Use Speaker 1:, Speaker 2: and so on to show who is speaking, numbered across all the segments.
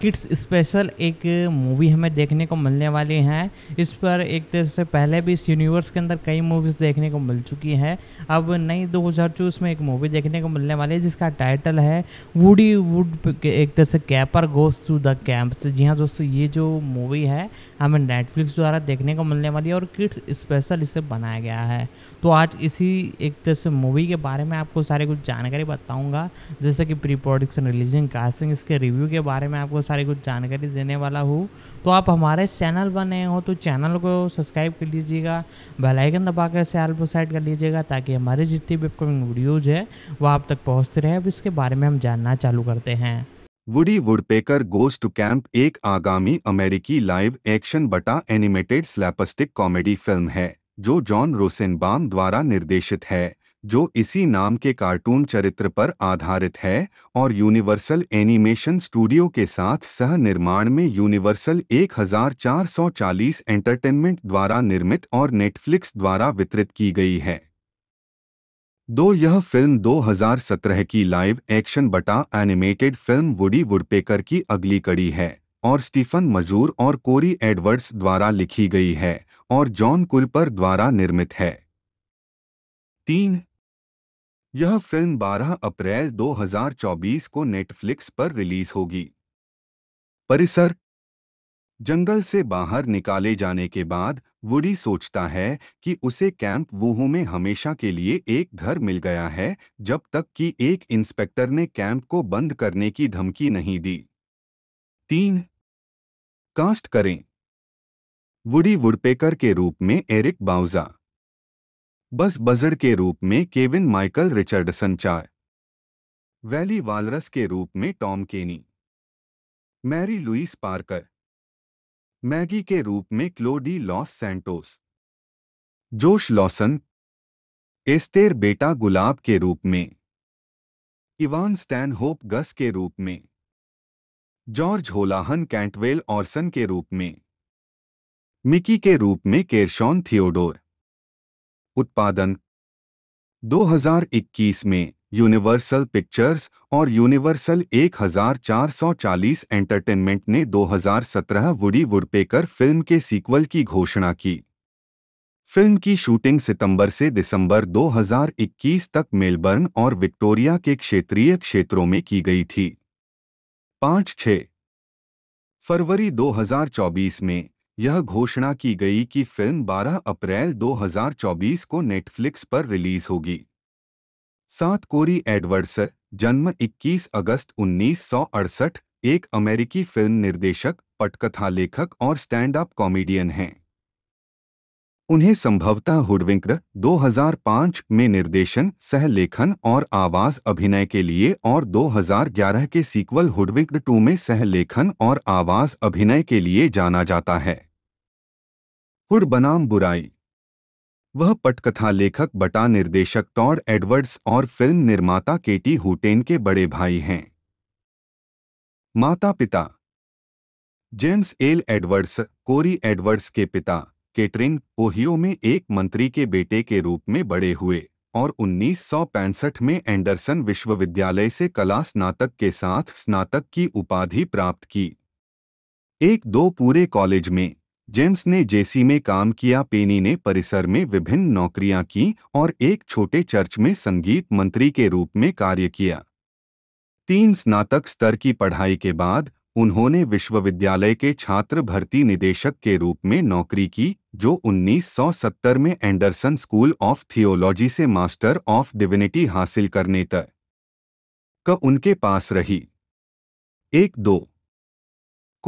Speaker 1: Kids special एक movie हमें देखने को मिलने वाली है इस पर एक तरह से पहले भी इस यूनिवर्स के अंदर कई मूवीज़ देखने को मिल चुकी हैं अब नई दो हजार चौबीस में एक मूवी देखने को मिलने वाली है जिसका टाइटल है वुडी वुड एक तरह से कैपर गोस टू द कैंप जी हाँ दोस्तों ये जो मूवी है हमें नेटफ्लिक्स द्वारा देखने को मिलने वाली है और किड्स स्पेशल इसे बनाया गया है तो आज इसी एक तरह से मूवी के बारे में आपको सारे कुछ जानकारी बताऊँगा जैसे कि प्री प्रोडक्शन रिलीजिंग कास्टिंग इसके रिव्यू के बारे में आपको सारी कुछ जानकारी देने वाला हूँ तो आप हमारे चैनल पर नए हो तो चैनल को सब्सक्राइब कर लीजिएगा बेलाइकन दबा कर सैल पर साइड कर लीजिएगा ताकि हमारे जितनी भी अपकमिंग वीडियोज़ है वो आप तक पहुँचते रहे अब इसके बारे में हम जानना चालू करते हैं
Speaker 2: Woody Woodpecker goes to camp एक आगामी अमेरिकी लाइव एक्शन बटा एनिमेटेड स्लैपस्टिक कॉमेडी फिल्म है जो जॉन रोसेनबाम द्वारा निर्देशित है जो इसी नाम के कार्टून चरित्र पर आधारित है और यूनिवर्सल एनिमेशन स्टूडियो के साथ सह निर्माण में यूनिवर्सल 1440 एंटरटेनमेंट द्वारा निर्मित और नेटफ्लिक्स द्वारा वितरित की गई है दो यह फिल्म 2017 की लाइव एक्शन बटा एनिमेटेड फिल्म वुडी वुडपेकर की अगली कड़ी है और स्टीफन मजूर और कोरी एडवर्ड्स द्वारा लिखी गई है और जॉन कुलपर द्वारा निर्मित है तीन यह फिल्म 12 अप्रैल 2024 को नेटफ्लिक्स पर रिलीज होगी परिसर जंगल से बाहर निकाले जाने के बाद वुडी सोचता है कि उसे कैंप वूहू में हमेशा के लिए एक घर मिल गया है जब तक कि एक इंस्पेक्टर ने कैंप को बंद करने की धमकी नहीं दी तीन कास्ट करें वुडी वुडपेकर के रूप में एरिक बाउजा बस बजर के रूप में केविन माइकल रिचर्डसन चार वैली वालरस के रूप में टॉम केनी मैरी लुइस पार्कर मैगी के रूप में क्लोडी Los Santos Josh Lawson Esther बेटा गुलाब के रूप में इवान स्टैन होप गस के रूप में जॉर्ज होलाहन कैंटवेल ऑर्सन के रूप में मिकी के रूप में केरशॉन थियोडोर उत्पादन 2021 में यूनिवर्सल पिक्चर्स और यूनिवर्सल 1440 एंटरटेनमेंट ने 2017 वुडी वुडपेकर फिल्म के सीक्वल की घोषणा की फिल्म की शूटिंग सितंबर से दिसंबर 2021 तक मेलबर्न और विक्टोरिया के क्षेत्रीय क्षेत्रों में की गई थी पांच छ फरवरी 2024 में यह घोषणा की गई कि फिल्म 12 अप्रैल 2024 को नेटफ्लिक्स पर रिलीज होगी सात कोरी एडवर्ड्स जन्म 21 अगस्त 1968 एक अमेरिकी फिल्म निर्देशक पटकथा लेखक और स्टैंड अप कॉमेडियन हैं उन्हें संभवतः हुडविंक्र 2005 में निर्देशन सह लेखन और आवाज अभिनय के लिए और 2011 के सीक्वल हुडविंक्र 2 में सह लेखन और आवाज अभिनय के लिए जाना जाता है हुड बनाम बुराई वह पटकथा लेखक बटा निर्देशक टॉड एडवर्ड्स और फिल्म निर्माता केटी हुटेन के बड़े भाई हैं माता पिता James L Edwards Cory Edwards के पिता केटरिन ओहियो में एक मंत्री के बेटे के रूप में बड़े हुए और उन्नीस में एंडरसन विश्वविद्यालय से कला स्नातक के साथ स्नातक की उपाधि प्राप्त की एक दो पूरे कॉलेज में जेम्स ने जेसी में काम किया पेनी ने परिसर में विभिन्न नौकरियां की और एक छोटे चर्च में संगीत मंत्री के रूप में कार्य किया तीन स्नातक स्तर की पढ़ाई के बाद उन्होंने विश्वविद्यालय के छात्र भर्ती निदेशक के रूप में नौकरी की जो 1970 में एंडरसन स्कूल ऑफ थियोलॉजी से मास्टर ऑफ डिविनिटी हासिल करने तक उनके पास रही एक दो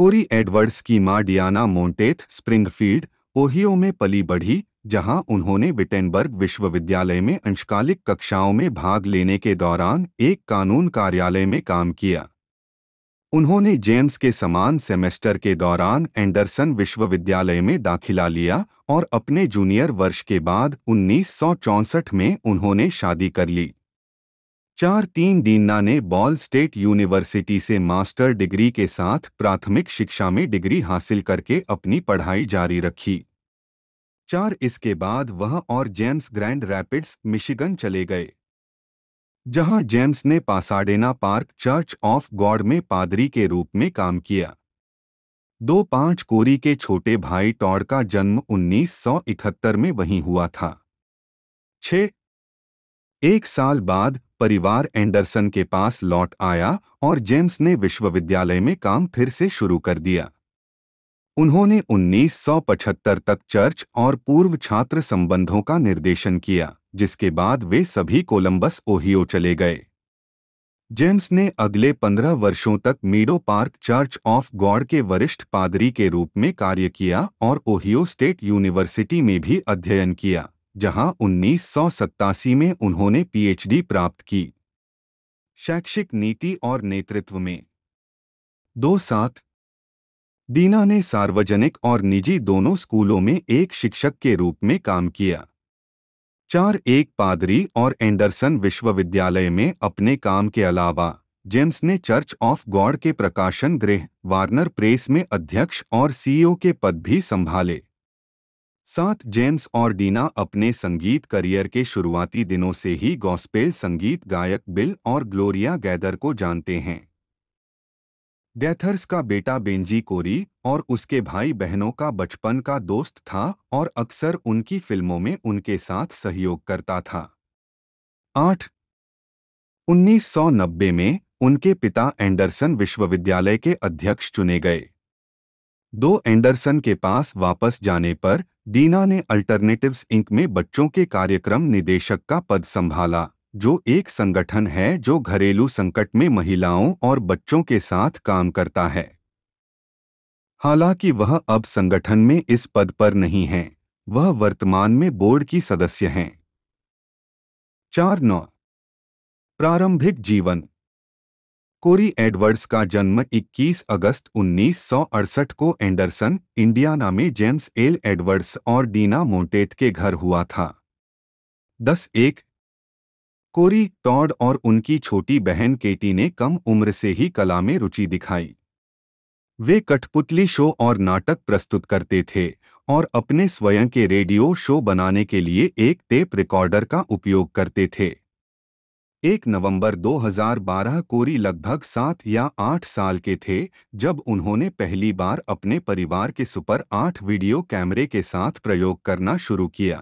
Speaker 2: कोरी एडवर्ड्स की मां डियाना मोंटेथ स्प्रिंगफील्ड ओहियो में पली बढ़ी जहां उन्होंने विटेनबर्ग विश्वविद्यालय में अंशकालिक कक्षाओं में भाग लेने के दौरान एक कानून कार्यालय में काम किया उन्होंने जेम्स के समान सेमेस्टर के दौरान एंडरसन विश्वविद्यालय में दाखिला लिया और अपने जूनियर वर्ष के बाद उन्नीस में उन्होंने शादी कर ली चार तीन डीना ने बॉल स्टेट यूनिवर्सिटी से मास्टर डिग्री के साथ प्राथमिक शिक्षा में डिग्री हासिल करके अपनी पढ़ाई जारी रखी चार इसके बाद वह और जेम्स ग्रैंड रैपिड्स मिशिगन चले गए जहां जेम्स ने Pasadena Park Church of God में पादरी के रूप में काम किया दो पांच कोरी के छोटे भाई टॉड का जन्म 1971 में वहीं हुआ था छ एक साल बाद परिवार एंडरसन के पास लौट आया और जेम्स ने विश्वविद्यालय में काम फिर से शुरू कर दिया उन्होंने 1975 तक चर्च और पूर्व छात्र संबंधों का निर्देशन किया जिसके बाद वे सभी कोलंबस ओहियो चले गए जेम्स ने अगले पंद्रह वर्षों तक Meadow Park Church of God के वरिष्ठ पादरी के रूप में कार्य किया और ओहियो स्टेट यूनिवर्सिटी में भी अध्ययन किया जहां उन्नीस में उन्होंने पीएचडी प्राप्त की शैक्षिक नीति और नेतृत्व में दो सात दीना ने सार्वजनिक और निजी दोनों स्कूलों में एक शिक्षक के रूप में काम किया चार एक पादरी और एंडरसन विश्वविद्यालय में अपने काम के अलावा जेम्स ने चर्च ऑफ गॉड के प्रकाशन गृह वार्नर प्रेस में अध्यक्ष और सीईओ के पद भी संभाले साथ जेम्स और डीना अपने संगीत करियर के शुरुआती दिनों से ही गॉस्पेल संगीत गायक बिल और ग्लोरिया गैदर को जानते हैं गैथर्स का बेटा बेंजी कोरी और उसके भाई बहनों का बचपन का दोस्त था और अक्सर उनकी फिल्मों में उनके साथ सहयोग करता था आठ 1990 में उनके पिता एंडरसन विश्वविद्यालय के अध्यक्ष चुने गए दो एंडरसन के पास वापस जाने पर दीना ने अल्टरनेटिव्स इंक में बच्चों के कार्यक्रम निदेशक का पद संभाला जो एक संगठन है जो घरेलू संकट में महिलाओं और बच्चों के साथ काम करता है हालांकि वह अब संगठन में इस पद पर नहीं है वह वर्तमान में बोर्ड की सदस्य हैं चार नौ प्रारंभिक जीवन कोरी एडवर्ड्स का जन्म 21 अगस्त 1968 को एंडरसन इंडियाना में जेम्स एल एडवर्ड्स और डीना मोटेट के घर हुआ था दस एक कोरी टॉड और उनकी छोटी बहन केटी ने कम उम्र से ही कला में रुचि दिखाई वे कठपुतली शो और नाटक प्रस्तुत करते थे और अपने स्वयं के रेडियो शो बनाने के लिए एक टेप रिकॉर्डर का उपयोग करते थे एक नवंबर 2012 कोरी लगभग सात या आठ साल के थे जब उन्होंने पहली बार अपने परिवार के सुपर आठ वीडियो कैमरे के साथ प्रयोग करना शुरू किया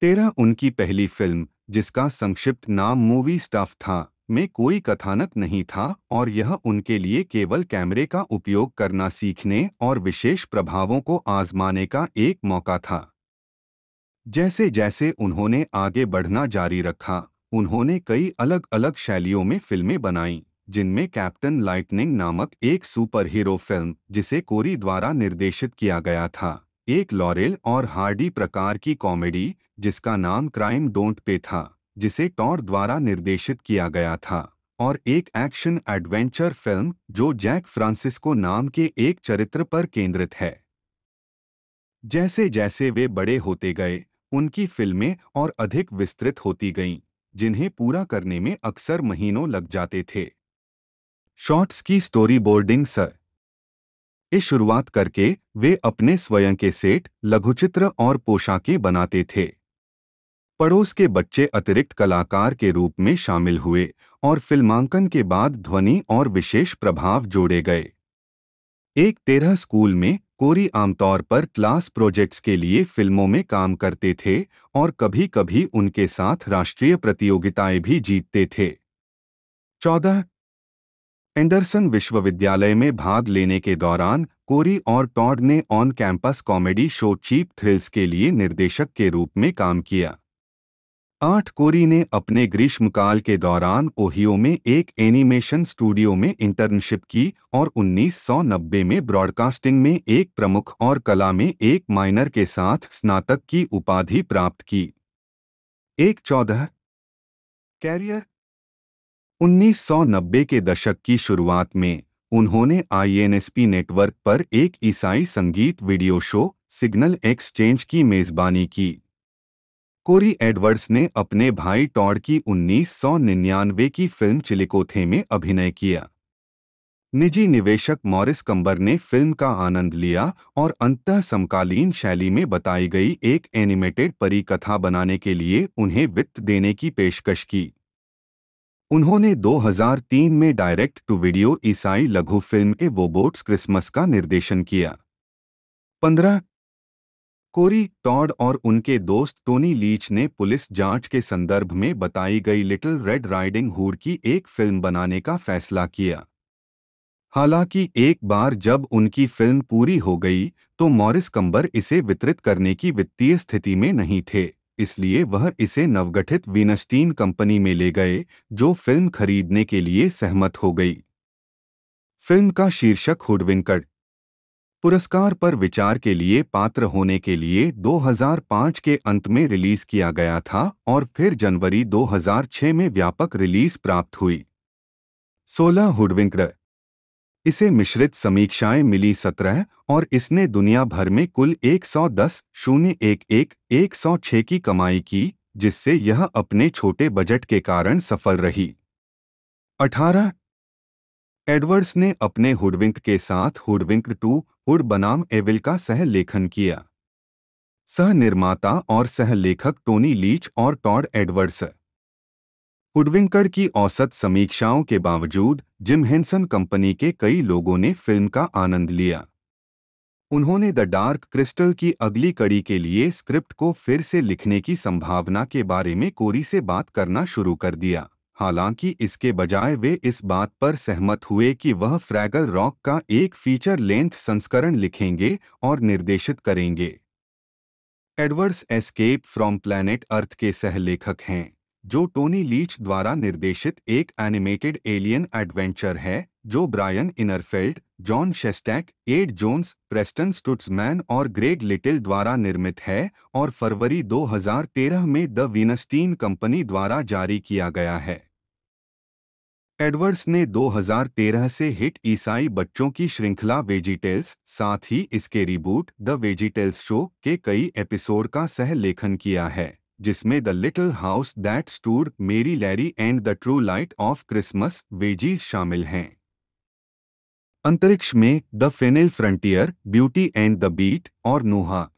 Speaker 2: तेरह उनकी पहली फिल्म जिसका संक्षिप्त नाम मूवी स्टफ था में कोई कथानक नहीं था और यह उनके लिए केवल कैमरे का उपयोग करना सीखने और विशेष प्रभावों को आजमाने का एक मौका था जैसे जैसे उन्होंने आगे बढ़ना जारी रखा उन्होंने कई अलग अलग शैलियों में फिल्में बनाईं जिनमें कैप्टन लाइटनिंग नामक एक सुपर हीरो फिल्म जिसे कोरी द्वारा निर्देशित किया गया था एक लॉरेल और हार्डी प्रकार की कॉमेडी जिसका नाम क्राइम डोंट पे था जिसे टॉर द्वारा निर्देशित किया गया था और एक एक्शन एडवेंचर फिल्म जो जैक फ्रांसिस्को नाम के एक चरित्र पर केंद्रित है जैसे जैसे वे बड़े होते गए उनकी फिल्में और अधिक विस्तृत होती गईं जिन्हें पूरा करने में अक्सर महीनों लग जाते थे शॉर्ट्स की स्टोरी बोर्डिंग सर ये शुरुआत करके वे अपने स्वयं के सेट लघुचित्र और पोशाकें बनाते थे पड़ोस के बच्चे अतिरिक्त कलाकार के रूप में शामिल हुए और फिल्मांकन के बाद ध्वनि और विशेष प्रभाव जोड़े गए एक तेरह स्कूल में कोरी आमतौर पर क्लास प्रोजेक्ट्स के लिए फिल्मों में काम करते थे और कभी कभी उनके साथ राष्ट्रीय प्रतियोगिताएं भी जीतते थे चौदह एंडरसन विश्वविद्यालय में भाग लेने के दौरान कोरी और टॉड ने on campus comedy show cheap thrills के लिए निर्देशक के रूप में काम किया आठ कोरी ने अपने ग्रीष्मकाल के दौरान ओहियो में एक एनिमेशन स्टूडियो में इंटर्नशिप की और 1990 में ब्रॉडकास्टिंग में एक प्रमुख और कला में एक माइनर के साथ स्नातक की उपाधि प्राप्त की एक चौदह कैरियर 1990 के दशक की शुरुआत में उन्होंने आईएनएसपी नेटवर्क पर एक ईसाई संगीत वीडियो शो सिग्नल एक्सचेंज की मेजबानी की कोरी एडवर्ड्स ने अपने भाई टॉड की 1999 की फिल्म चिलिकोथे में अभिनय किया निजी निवेशक मॉरिस कंबर ने फिल्म का आनंद लिया और अंत समकालीन शैली में बताई गई एक एनिमेटेड परी कथा बनाने के लिए उन्हें वित्त देने की पेशकश की उन्होंने 2003 में डायरेक्ट टू वीडियो ईसाई लघु फिल्म ए वोबोट्स क्रिसमस का निर्देशन किया 15 कोरी टॉड और उनके दोस्त टोनी लीच ने पुलिस जांच के संदर्भ में बताई गई लिटिल रेड राइडिंग हुड की एक फिल्म बनाने का फैसला किया हालांकि एक बार जब उनकी फिल्म पूरी हो गई तो मॉरिस कंबर इसे वितरित करने की वित्तीय स्थिति में नहीं थे इसलिए वह इसे नवगठित वीनस्टीन कंपनी में ले गए जो फिल्म खरीदने के लिए सहमत हो गई फिल्म का शीर्षक हुडविंकड़ पुरस्कार पर विचार के लिए पात्र होने के लिए 2005 के अंत में रिलीज किया गया था और फिर जनवरी 2006 में व्यापक रिलीज प्राप्त हुई 16 हुडविंक्र इसे मिश्रित समीक्षाएं मिली सत्रह और इसने दुनिया भर में कुल 110 शून्य एक एक एक सौ छः की कमाई की जिससे यह अपने छोटे बजट के कारण सफल रही 18 एडवर्ड्स ने अपने हुडविंक के साथ हुडविंक टू हुड बनाम एविल का सह लेखन किया सह निर्माता और सह लेखक टोनी लीच और टॉड एडवर्ड्स हुडविंकर की औसत समीक्षाओं के बावजूद जिम हेंसन कंपनी के कई लोगों ने फिल्म का आनंद लिया उन्होंने द डार्क क्रिस्टल की अगली कड़ी के लिए स्क्रिप्ट को फिर से लिखने की संभावना के बारे में कोरी से बात करना शुरू कर दिया हालांकि इसके बजाय वे इस बात पर सहमत हुए कि वह फ्रैगल रॉक का एक फीचर लेंथ संस्करण लिखेंगे और निर्देशित करेंगे Edwards escape from planet earth के सहलेखक हैं जो टोनी लीच द्वारा निर्देशित एक एनिमेटेड एलियन एडवेंचर है जो Brian Inerfeld John Shestack Ed Jones Preston Stutzman और ग्रेग लिटिल द्वारा निर्मित है और फरवरी 2013 में द वीनस्टीन कंपनी द्वारा जारी किया गया है एडवर्ड्स ने 2013 से हिट ईसाई बच्चों की श्रृंखला वेजिटेल्स साथ ही इसके रिबूट द वेजिटेल्स शो के कई एपिसोड का सह लेखन किया है जिसमें the little house that stood merry Larry and the true light of Christmas veggies शामिल हैं अंतरिक्ष में the fennel frontier beauty and the beet और नोहा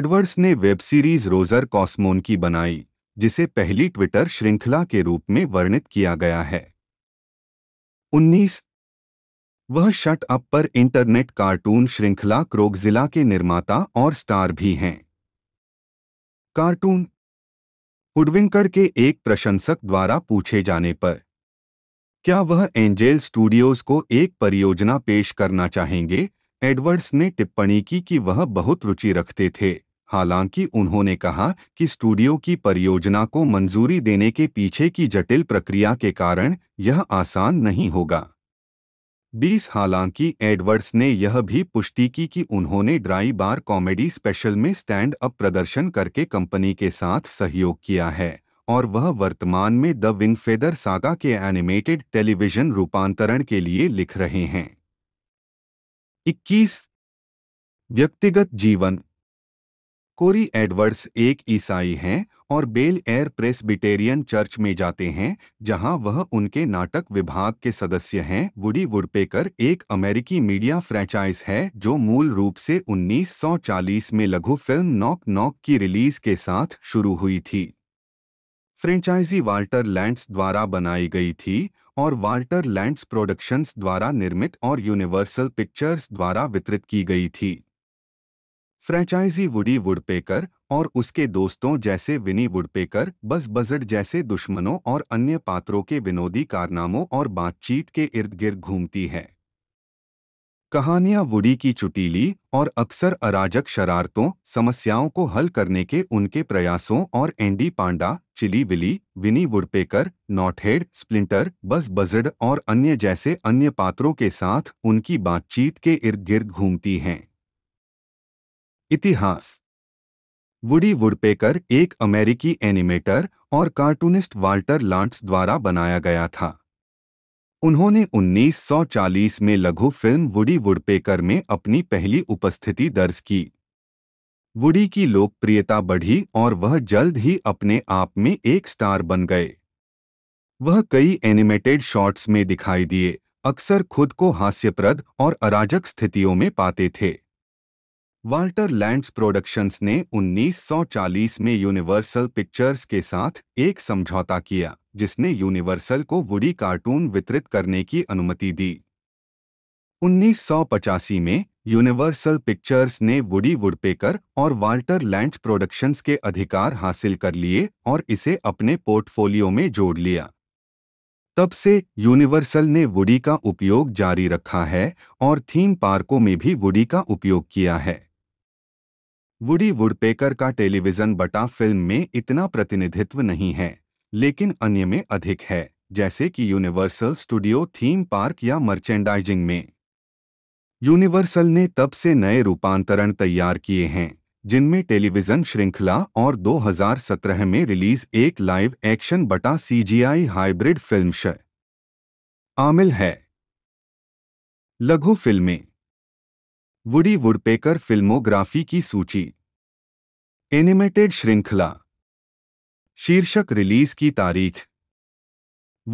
Speaker 2: एडवर्ड्स ने वेब सीरीज रोजर कॉस्मोन की बनाई जिसे पहली ट्विटर श्रृंखला के रूप में वर्णित किया गया है 19 वह शट अप पर इंटरनेट कार्टून श्रृंखला क्रोगजिला के निर्माता और स्टार भी हैं कार्टून हुडविंकड़ के एक प्रशंसक द्वारा पूछे जाने पर क्या वह एंजेल स्टूडियोज को एक परियोजना पेश करना चाहेंगे एडवर्ड्स ने टिप्पणी की कि वह बहुत रुचि रखते थे हालांकि उन्होंने कहा कि स्टूडियो की परियोजना को मंजूरी देने के पीछे की जटिल प्रक्रिया के कारण यह आसान नहीं होगा बीस हालांकि एडवर्ड्स ने यह भी पुष्टि की कि उन्होंने ड्राई बार कॉमेडी स्पेशल में स्टैंड अप प्रदर्शन करके कंपनी के साथ सहयोग किया है और वह वर्तमान में द विनफेदर सागा के एनिमेटेड टेलीविजन रूपांतरण के लिए लिख रहे हैं 21 व्यक्तिगत जीवन कोरी एडवर्ड्स एक ईसाई हैं और बेल एयर प्रेसबिटेरियन चर्च में जाते हैं जहां वह उनके नाटक विभाग के सदस्य हैं वुडी वुडपेकर एक अमेरिकी मीडिया फ्रेंचाइज है जो मूल रूप से 1940 में लघु फिल्म नॉक नॉक की रिलीज के साथ शुरू हुई थी फ्रेंचाइजी वाल्टर लैंड्स द्वारा बनाई गई थी और वाल्टर लैंड्स प्रोडक्शंस द्वारा निर्मित और यूनिवर्सल पिक्चर्स द्वारा वितरित की गई थी फ्रेंचाइजी वुडी वुडपेकर और उसके दोस्तों जैसे विनी वुडपेकर बस बजट जैसे दुश्मनों और अन्य पात्रों के विनोदी कारनामों और बातचीत के इर्द गिर्द घूमती है कहानियां वुडी की चुटीली और अक्सर अराजक शरारतों समस्याओं को हल करने के उनके प्रयासों और Andy Panda Chilly Willy Winnie Woodpecker Knothead Splinter buzz buzzard और अन्य जैसे अन्य पात्रों के साथ उनकी बातचीत के इर्द गिर्द घूमती हैं इतिहास वुडी वुडपेकर एक अमेरिकी एनिमेटर और कार्टूनिस्ट वाल्टर लांट्स द्वारा बनाया गया था उन्होंने 1940 में लघु फिल्म वुडी वुडपेकर में अपनी पहली उपस्थिति दर्ज की वुडी की लोकप्रियता बढ़ी और वह जल्द ही अपने आप में एक स्टार बन गए वह कई एनिमेटेड शॉर्ट्स में दिखाई दिए अक्सर खुद को हास्यप्रद और अराजक स्थितियों में पाते थे वाल्टर लैंड्स प्रोडक्शंस ने 1940 में यूनिवर्सल पिक्चर्स के साथ एक समझौता किया जिसने यूनिवर्सल को वुडी कार्टून वितरित करने की अनुमति दी उन्नीस में यूनिवर्सल पिक्चर्स ने वुडी वुडपेकर और वाल्टर लैंड्स प्रोडक्शंस के अधिकार हासिल कर लिए और इसे अपने पोर्टफोलियो में जोड़ लिया तब से यूनिवर्सल ने वुडी का उपयोग जारी रखा है और थीम पार्कों में भी वुडी का उपयोग किया है वुडी वुडपेकर का टेलीविजन बटा फिल्म में इतना प्रतिनिधित्व नहीं है लेकिन अन्य में अधिक है जैसे कि यूनिवर्सल स्टूडियो थीम पार्क या मर्चेंडाइजिंग में यूनिवर्सल ने तब से नए रूपांतरण तैयार किए हैं जिनमें टेलीविजन श्रृंखला और 2017 में रिलीज एक लाइव एक्शन बटा सीजीआई हाइब्रिड फिल्म शामिल आमिल है लघु फिल्में वुडी वुडपेकर फिल्मोग्राफी की सूची एनिमेटेड श्रृंखला शीर्षक रिलीज की तारीख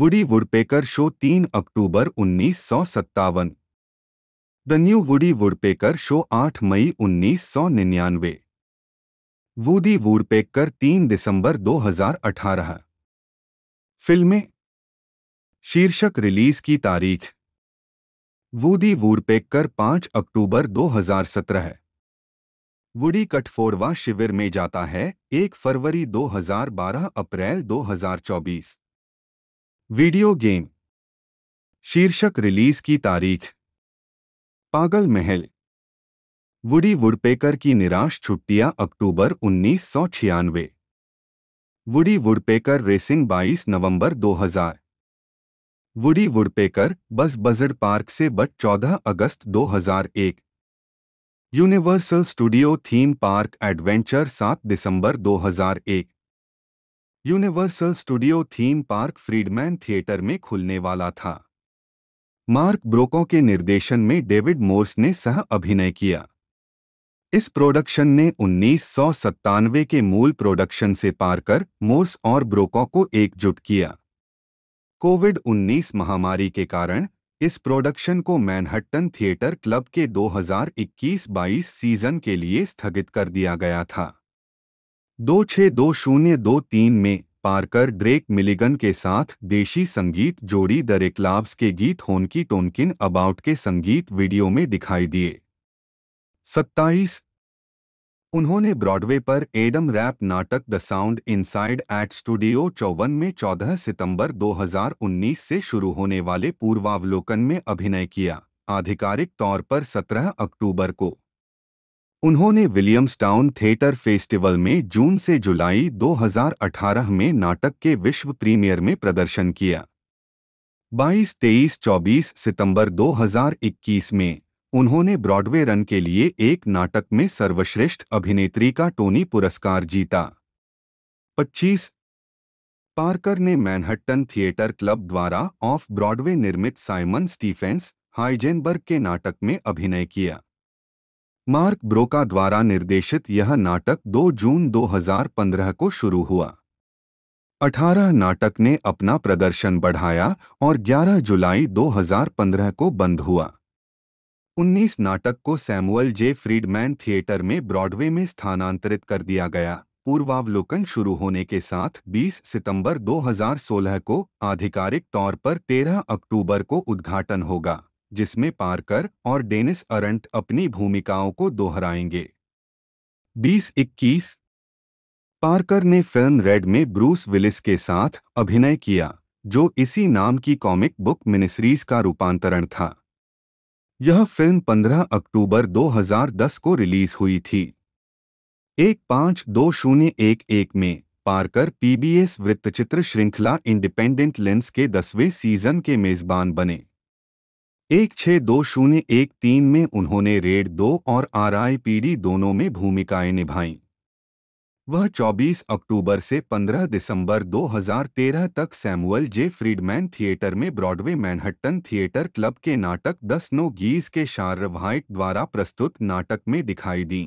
Speaker 2: वुडी वुडपेकर शो 3 अक्टूबर उन्नीस the new Woody Woodpecker show 8 मई उन्नीस सौ निन्यानवे वूदी वुडपेकर तीन दिसंबर 2018 फिल्में शीर्षक रिलीज की तारीख वूदी वूरपेक्कर 5 अक्टूबर 2017 वुडी कठफोरवा शिविर में जाता है 1 फरवरी 2012 अप्रैल 2024 वीडियो गेम शीर्षक रिलीज की तारीख पागल महल वुडी वुडपेकर की निराश छुट्टियां अक्टूबर उन्नीस वुडी वुडपेकर रेसिंग 22 नवंबर 2000 Woody Woodpecker buzz buzzard park से बट 14 अगस्त 2001 Universal Studios theme park adventure 7 दिसंबर 2001 Universal Studios theme park Friedman theatre में खुलने वाला था मार्क ब्रोको के निर्देशन में डेविड मोर्स ने सह अभिनय किया इस प्रोडक्शन ने उन्नीस के मूल प्रोडक्शन से पार कर मोर्स और ब्रोको को एकजुट किया कोविड 19 महामारी के कारण इस प्रोडक्शन को मैनहट्टन थिएटर क्लब के 2021-22 सीजन के लिए स्थगित कर दिया गया था दो छः दो शून्य दो तीन में पार्कर ड्रेक मिलिगन के साथ देशी संगीत जोड़ी द रेक्लाव्स के गीत होनकी टोनकिन अबाउट के संगीत वीडियो में दिखाई दिए 27 उन्होंने ब्रॉडवे पर एडम रैप नाटक the sound inside at studio चौवन में 14 सितंबर 2019 से शुरू होने वाले पूर्वावलोकन में अभिनय किया आधिकारिक तौर पर 17 अक्टूबर को उन्होंने विलियम्सटाउन थिएटर फेस्टिवल में जून से जुलाई 2018 में नाटक के विश्व प्रीमियर में प्रदर्शन किया 22, 23, 24 सितंबर 2021 में उन्होंने ब्रॉडवे रन के लिए एक नाटक में सर्वश्रेष्ठ अभिनेत्री का टोनी पुरस्कार जीता 25 पार्कर ने मैनहट्टन थिएटर क्लब द्वारा ऑफ ब्रॉडवे निर्मित साइमन स्टीफेंस हाइजेनबर्ग के नाटक में अभिनय किया मार्क ब्रोका द्वारा निर्देशित यह नाटक 2 जून 2015 को शुरू हुआ 18 नाटक ने अपना प्रदर्शन बढ़ाया और 11 जुलाई 2015 को बंद हुआ उन्नीस नाटक को सैमुअल जे फ्रीडमैन थिएटर में ब्रॉडवे में स्थानांतरित कर दिया गया पूर्वावलोकन शुरू होने के साथ 20 सितंबर 2016 को आधिकारिक तौर पर 13 अक्टूबर को उद्घाटन होगा जिसमें पार्कर और डेनिस अरंट अपनी भूमिकाओं को दोहराएंगे 2021 पार्कर ने फिल्म रेड में ब्रूस विलिस के साथ अभिनय किया जो इसी नाम की कॉमिक बुक मिनिस्ट्रीज का रूपांतरण था यह फिल्म 15 अक्टूबर 2010 को रिलीज हुई थी एक पाँच दो शून्य एक एक में पार्कर पीबीएस वृत्तचित्र श्रृंखला इंडिपेंडेंट लेंस के दसवें सीजन के मेजबान बने एक छः दो शून्य एक तीन में उन्होंने रेड दो और आरआईपीडी दोनों में भूमिकाएं निभाईं वह 24 अक्टूबर से 15 दिसंबर 2013 तक सैमुअल जे फ्रीडमैन थिएटर में ब्रॉडवे मैनहट्टन थिएटर क्लब के नाटक दस नो गीज के शार्वाइट द्वारा प्रस्तुत नाटक में दिखाई दी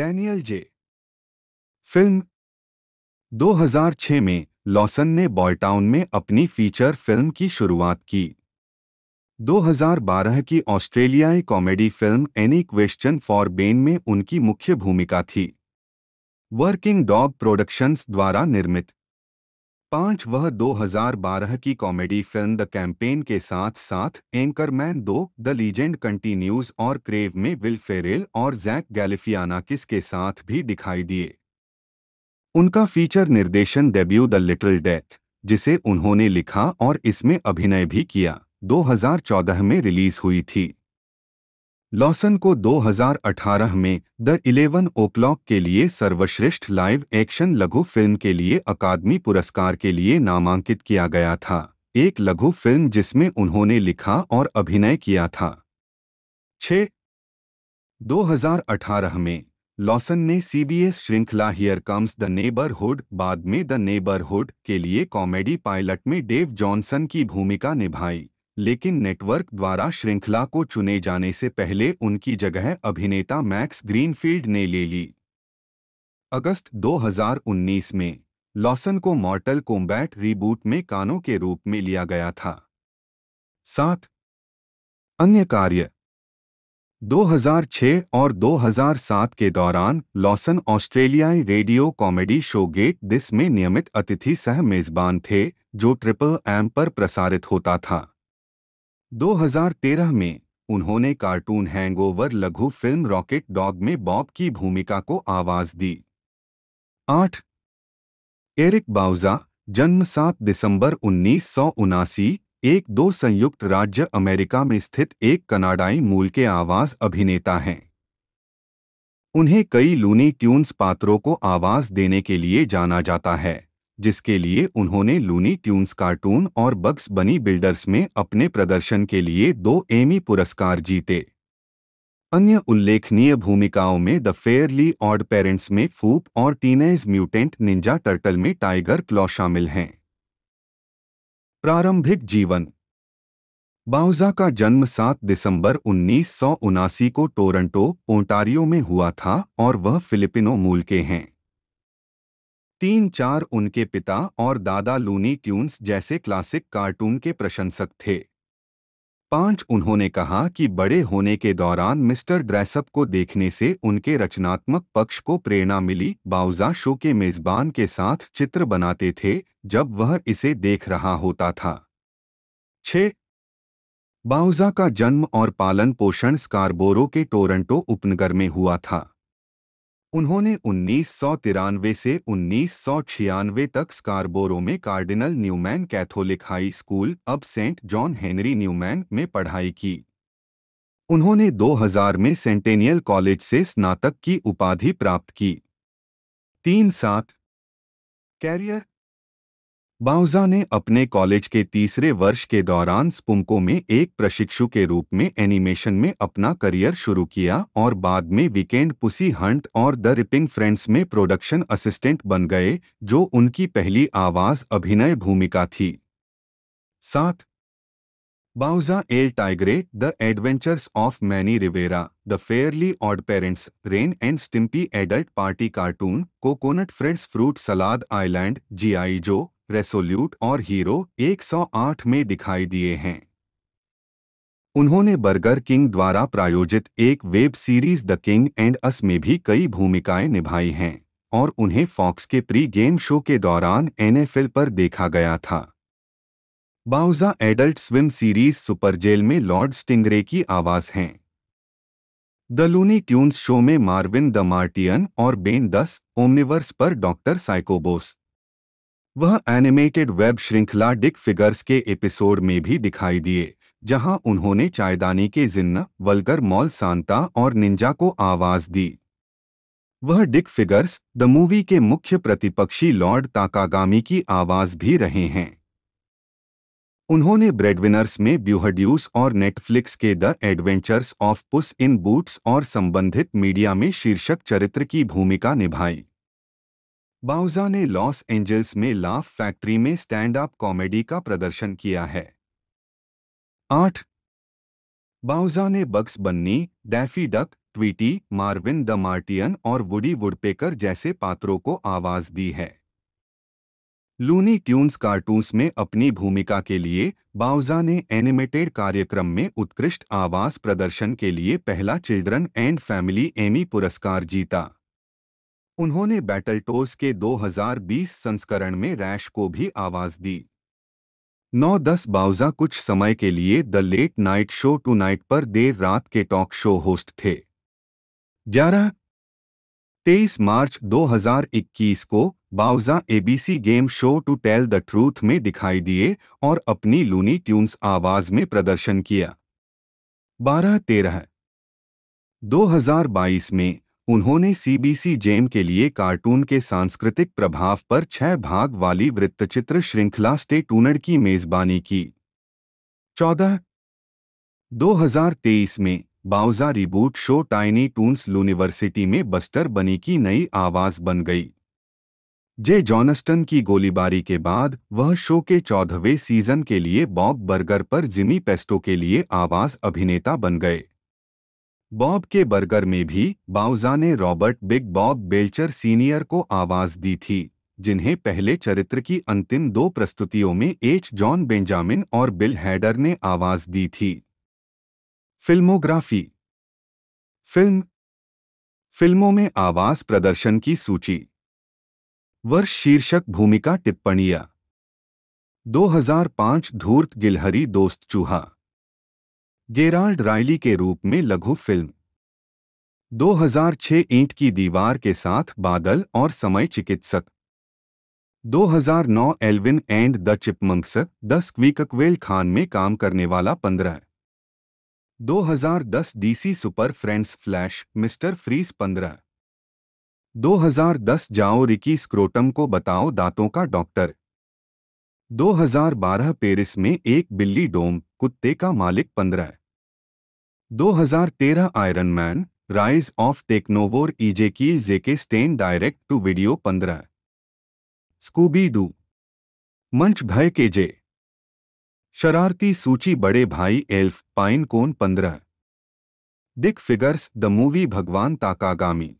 Speaker 2: डैनियल जे फिल्म 2006 में लॉसन ने बॉयटाउन में अपनी फीचर फिल्म की शुरुआत की 2012 की ऑस्ट्रेलियाई comedy film any question for Ben में उनकी मुख्य भूमिका थी वर्किंग डॉग प्रोडक्शंस द्वारा निर्मित पांच वह 2012 की कॉमेडी फिल्म द कैंपेन के साथ साथ एंकरमैन दो द लीजेंड कंटिन्यूज और क्रेव में विल फेरेल और जैक गैलिफियानाकिस के साथ भी दिखाई दिए उनका फीचर निर्देशन डेब्यू द लिटिल डेथ जिसे उन्होंने लिखा और इसमें अभिनय भी किया 2014 में रिलीज हुई थी लॉसन को 2018 में द इलेवन ओक्लॉक के लिए सर्वश्रेष्ठ लाइव एक्शन लघु फिल्म के लिए अकादमी पुरस्कार के लिए नामांकित किया गया था एक लघु फिल्म जिसमें उन्होंने लिखा और अभिनय किया था छः 2018 में लॉसन ने सीबीएस श्रृंखला हियर कम्स द नेबरहुड बाद में द नेबरहुड के लिए कॉमेडी पायलट में डेव जॉनसन की भूमिका निभाई लेकिन नेटवर्क द्वारा श्रृंखला को चुने जाने से पहले उनकी जगह अभिनेता मैक्स ग्रीनफील्ड ने ले ली अगस्त 2019 में लॉसन को मॉर्टल कोम्बैट रीबूट में कानों के रूप में लिया गया था साथ अन्य कार्य 2006 और 2007 के दौरान लॉसन ऑस्ट्रेलियाई radio comedy show get this में नियमित अतिथि सह मेजबान थे जो ट्रिपल एम पर प्रसारित होता था 2013 में उन्होंने कार्टून हैंगओवर लघु फिल्म रॉकेट डॉग में बॉब की भूमिका को आवाज दी आठ एरिक बाउजा जन्म 7 दिसंबर उन्नीस एक दो संयुक्त राज्य अमेरिका में स्थित एक कनाडाई मूल के आवाज अभिनेता हैं उन्हें कई लूनी ट्यून्स पात्रों को आवाज देने के लिए जाना जाता है जिसके लिए उन्होंने लूनी ट्यून्स कार्टून और बग्स बनी बिल्डर्स में अपने प्रदर्शन के लिए दो एमी पुरस्कार जीते अन्य उल्लेखनीय भूमिकाओं में द फेयरली ऑड पेरेंट्स में फूप और टीनेज म्यूटेंट निंजा टर्टल में टाइगर क्लॉ शामिल हैं प्रारंभिक जीवन बाउजा का जन्म 7 दिसंबर उन्नीस को टोरंटो ओंटारियो में हुआ था और वह फिलिपिनो मूल के हैं तीन चार उनके पिता और दादा लूनी ट्यून्स जैसे क्लासिक कार्टून के प्रशंसक थे पांच उन्होंने कहा कि बड़े होने के दौरान मिस्टर ड्रेसअप को देखने से उनके रचनात्मक पक्ष को प्रेरणा मिली बाउजा शो के मेजबान के साथ चित्र बनाते थे जब वह इसे देख रहा होता था छः बाउजा का जन्म और पालन पोषण स्कारबोरो के टोरंटो उपनगर में हुआ था उन्होंने उन्नीस से उन्नीस तक स्कारबोरो में Cardinal Newman Catholic high school अब सेंट जॉन हेनरी न्यूमैन में पढ़ाई की उन्होंने 2000 में सेंटेनियल कॉलेज से स्नातक की उपाधि प्राप्त की तीन सात कैरियर बाउजा ने अपने कॉलेज के तीसरे वर्ष के दौरान स्पुमको में एक प्रशिक्षु के रूप में एनिमेशन में अपना करियर शुरू किया और बाद में वीकेंड पुसी हंट और द रिपिंग फ्रेंड्स में प्रोडक्शन असिस्टेंट बन गए जो उनकी पहली आवाज अभिनय भूमिका थी साथ Bauza El Tigre the adventures of Manny Rivera the Fairlie odd parents Ren and Stimpy adult party cartoon coconut Fred's fruit salad island G I Joe resolute और हीरो 108 में दिखाई दिए हैं उन्होंने बर्गर किंग द्वारा प्रायोजित एक web series the King and us में भी कई भूमिकाएं निभाई हैं और उन्हें फॉक्स के प्री गेम शो के दौरान एनएफएल पर देखा गया था Bauza adult swim series super jail में लॉर्ड स्टिंगरे की आवाज हैं द लूनी ट्यून्स शो में मार्विन द मार्टियन और बेन दस ओमनिवर्स पर डॉक्टर साइकोबोस वह एनिमेटेड वेब श्रृंखला डिक फिगर्स के एपिसोड में भी दिखाई दिए जहां उन्होंने चायदानी के जिन्न वलकर मॉल सांता और निंजा को आवाज दी वह डिक फिगर्स द मूवी के मुख्य प्रतिपक्षी लॉर्ड ताकागामी की आवाज भी रहे हैं उन्होंने ब्रेडविनर्स में ब्यूहड्यूस और नेटफ्लिक्स के द एडवेंचर्स ऑफ पुस इन बूट्स और संबंधित मीडिया में शीर्षक चरित्र की भूमिका निभाई बाउजा ने लॉस एंजल्स में लाफ फैक्ट्री में स्टैंड अप कॉमेडी का प्रदर्शन किया है आठ बाउजा ने Bugs Bunny Daffy Duck Tweety Marvin the Martian और वुडी वुडपेकर जैसे पात्रों को आवाज दी है लूनी ट्यून्स कार्टून्स में अपनी भूमिका के लिए बाउजा ने एनिमेटेड कार्यक्रम में उत्कृष्ट आवाज प्रदर्शन के लिए पहला चिल्ड्रन एंड फैमिली एमी पुरस्कार जीता उन्होंने बैटलटोस के 2020 संस्करण में रैश को भी आवाज दी नौ दस बाउजा कुछ समय के लिए the late night show tonight पर देर रात के टॉक शो होस्ट थे ग्यारह तेईस मार्च 2021 को Bauza ABC game show to tell the truth में दिखाई दिए और अपनी लूनी ट्यून्स आवाज में प्रदर्शन किया बारह तेरह 2022 में उन्होंने सीबीसी जेम के लिए कार्टून के सांस्कृतिक प्रभाव पर छह भाग वाली वृत्तचित्र श्रृंखला स्टे टूनर की मेजबानी की चौदह 2023 में Bauza reboot show Tiny Toons university में बस्तर बनी की नई आवाज बन गई जे जॉनस्टन की गोलीबारी के बाद वह शो के चौदहवें सीजन के लिए बॉब बर्गर पर जिमी पेस्टो के लिए आवाज अभिनेता बन गए बॉब के बर्गर में भी बाउजा ने Robert big Bob Belcher senior को आवाज दी थी जिन्हें पहले चरित्र की अंतिम दो प्रस्तुतियों में एच जॉन बेंजामिन और बिल हैडर ने आवाज दी थी फिल्मोग्राफी फिल्म फिल्मों में आवाज प्रदर्शन की सूची वर्ष शीर्षक भूमिका टिप्पणियां 2005 धूर्त गिलहरी दोस्त चूहा गेराल्ड राइली के रूप में लघु फिल्म 2006 ईंट की दीवार के साथ बादल और समय चिकित्सक 2009 Alvin and the Chipmunks the Squeakquel खान में काम करने वाला पंद्रह 2010 DC super friends Flash mister freeze पंद्रह 2010 जाओ रिकी स्क्रोटम को बताओ दांतों का डॉक्टर 2012 पेरिस में एक बिल्ली डोम कुत्ते का मालिक पंद्रह 2013 मैन राइज ऑफ टेक्नोवोर ईजे की जेके Stane direct to video 15 Scooby Doo मंच भय के जे शरारती सूची बड़े भाई एल्फ पाइन कोन 15 दिक फिगर्स द मूवी भगवान Takagami